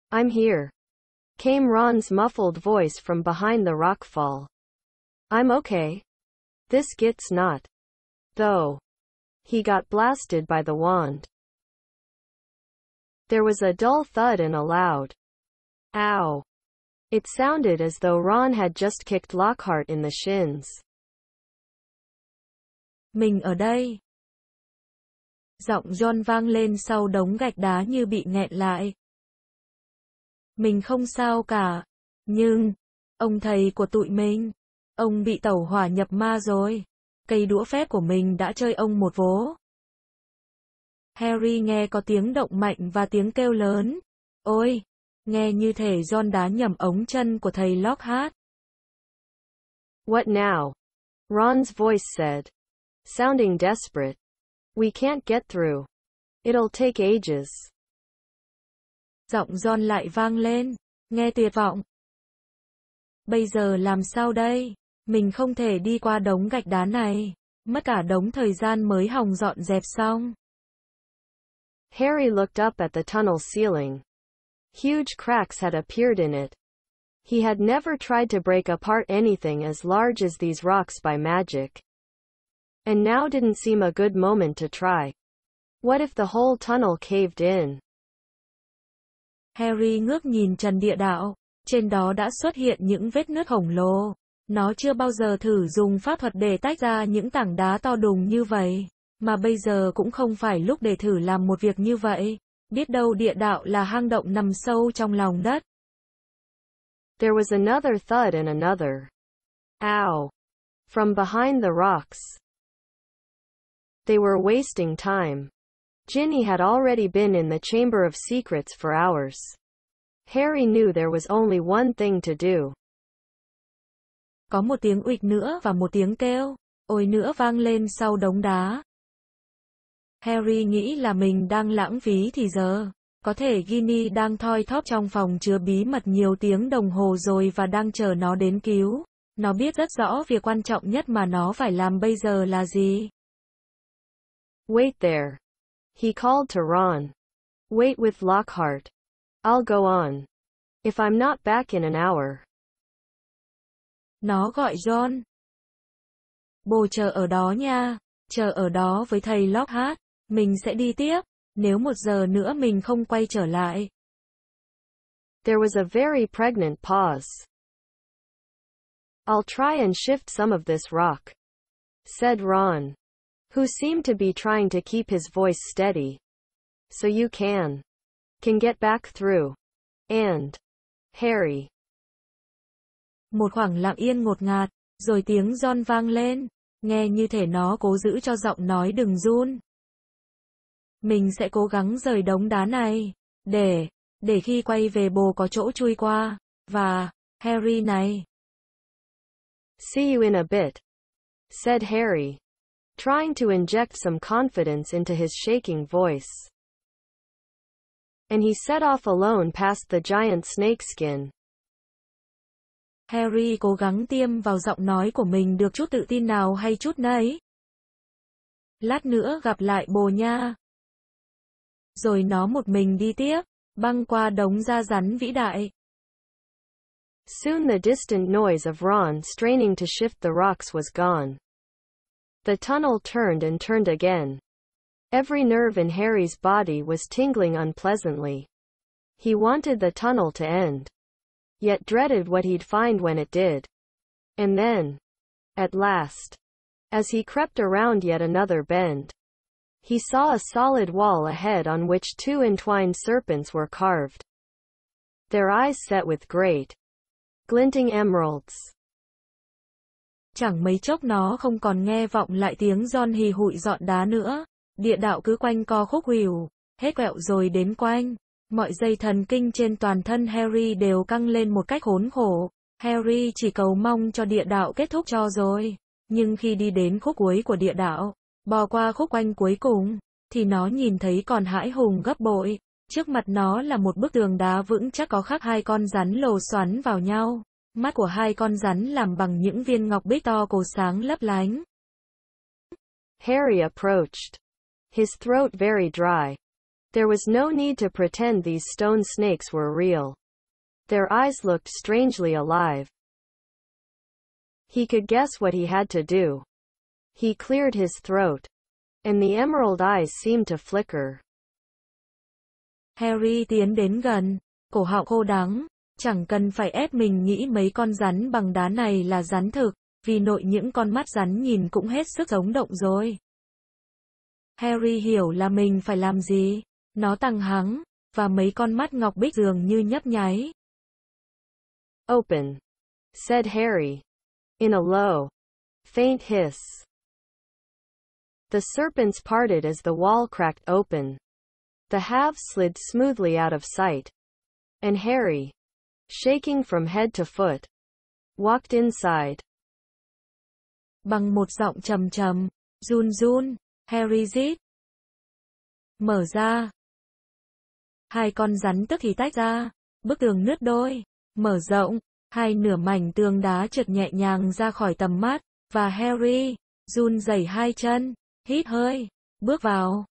S1: I'm here. Came Ron's muffled voice from behind the rockfall. I'm okay. This gets not. Though. He got blasted by the wand. There was a dull thud and a loud, ow. It sounded as though Ron had just kicked Lockhart in the shins.
S2: Mình ở đây. Giọng John vang lên sau đống gạch đá như bị nghẹn lại. Mình không sao cả. Nhưng, ông thầy của tụi mình, ông bị tẩu hỏa nhập ma rồi. Cây đũa phép của mình đã chơi ông một vố. Harry nghe có tiếng động mạnh và tiếng kêu lớn. Ôi! Nghe như thể John đá nhầm ống chân của thầy Lockhart. What now? Ron's voice said.
S1: Sounding desperate. We can't get through. It'll take ages.
S2: Giọng John lại vang lên. Nghe tuyệt vọng. Bây giờ làm sao đây? Mình không thể đi qua đống gạch đá này. Mất cả đống thời gian mới hòng dọn dẹp xong. Harry looked
S1: up at the tunnel's ceiling. Huge cracks had appeared in it. He had never tried to break apart anything as large as these rocks by magic. And now didn't seem a good moment to try. What if the whole tunnel caved
S2: in? Harry ngước nhìn trần địa đạo, trên đó đã xuất hiện những vết nứt khổng lồ. Nó chưa bao giờ thử dùng pháp thuật để tách ra những tảng đá to đùng như vậy. Mà bây giờ cũng không phải lúc để thử làm một việc như vậy. Biết đâu địa đạo là hang động nằm sâu trong lòng đất. There was
S1: another thud and another. Ow! From behind the rocks. They were wasting time. Ginny had already been in the Chamber of Secrets for hours. Harry knew there was only one thing to
S2: do. Có một tiếng uịch nữa và một tiếng kêu. Ôi nữa vang lên sau đống đá. Harry nghĩ là mình đang lãng phí thì giờ. Có thể Ginny đang thoi thóp trong phòng chứa bí mật nhiều tiếng đồng hồ rồi và đang chờ nó đến cứu. Nó biết rất rõ việc quan trọng nhất mà nó phải làm bây giờ là gì.
S1: Wait there. He called to Ron. Wait with Lockhart. I'll go on. If I'm not back in an hour.
S2: Nó gọi John. Bồ chờ ở đó nha. Chờ ở đó với thầy Lockhart. Mình sẽ đi tiếp, nếu một giờ nữa mình không quay trở lại. There was a very pregnant pause.
S1: I'll try and shift some of this rock, said Ron, who seemed to be trying to keep his voice steady. So you can, can get back through. And, Harry.
S2: Một khoảng lặng yên ngột ngạt, rồi tiếng John vang lên, nghe như thể nó cố giữ cho giọng nói đừng run. Mình sẽ cố gắng rời đống đá này, để, để khi quay về bồ có chỗ chui qua, và, Harry này. See you in a bit, said Harry,
S1: trying to inject some confidence into his shaking voice. And he set off alone past the giant snakeskin.
S2: Harry cố gắng tiêm vào giọng nói của mình được chút tự tin nào hay chút nấy. Lát nữa gặp lại bồ nha. rồi nó một mình đi tiếp, băng qua đống da rắn vĩ đại.
S1: Soon the distant noise of Ron straining to shift the rocks was gone. The tunnel turned and turned again. Every nerve in Harry's body was tingling unpleasantly. He wanted the tunnel to end. Yet dreaded what he'd find when it did. And then, at last, as he crept around yet another bend, he saw a solid wall ahead on which two entwined serpents were carved. Their eyes set with great,
S2: glinting emeralds. Chẳng mấy chốc nó không còn nghe vọng lại tiếng giòn hì hụi dọn đá nữa. Địa đạo cứ quanh co khúc hìu, hết quẹo rồi đến quanh. Mọi dây thần kinh trên toàn thân Harry đều căng lên một cách khốn khổ. Harry chỉ cầu mong cho địa đạo kết thúc cho rồi. Nhưng khi đi đến khúc cuối của địa đạo, bò qua khúc quanh cuối cùng, thì nó nhìn thấy còn hãi hùng gấp bội. Trước mặt nó là một bức tường đá vững chắc có khắc hai con rắn lồ xoắn vào nhau. Mắt của hai con rắn làm bằng những viên ngọc bích to cổ sáng lấp lánh.
S1: Harry approached. His throat very dry. There was no need to pretend these stone snakes were real. Their eyes looked strangely alive. He could guess what he had to do. He cleared his throat, and the
S2: emerald eyes seemed to flicker. Harry tiến đến gần, cổ họng khô đắng, chẳng cần phải ép mình nghĩ mấy con rắn bằng đá này là rắn thực, vì nội những con mắt rắn nhìn cũng hết sức sống động rồi. Harry hiểu là mình phải làm gì, nó tăng hắng, và mấy con mắt ngọc bích dường như nhấp nháy. Open,
S1: said Harry, in a low, faint hiss. The serpents parted as the wall cracked open. The halves slid smoothly out of sight. And Harry, shaking from head to foot, walked inside. Bằng một giọng trầm trầm,
S2: run run, Harry rít. Mở ra. Hai con rắn tức thì tách ra, bức tường nứt đôi, mở rộng, hai nửa mảnh tường đá trượt nhẹ nhàng ra khỏi tầm mắt, và Harry, run rẩy hai chân, hít hơi, bước vào.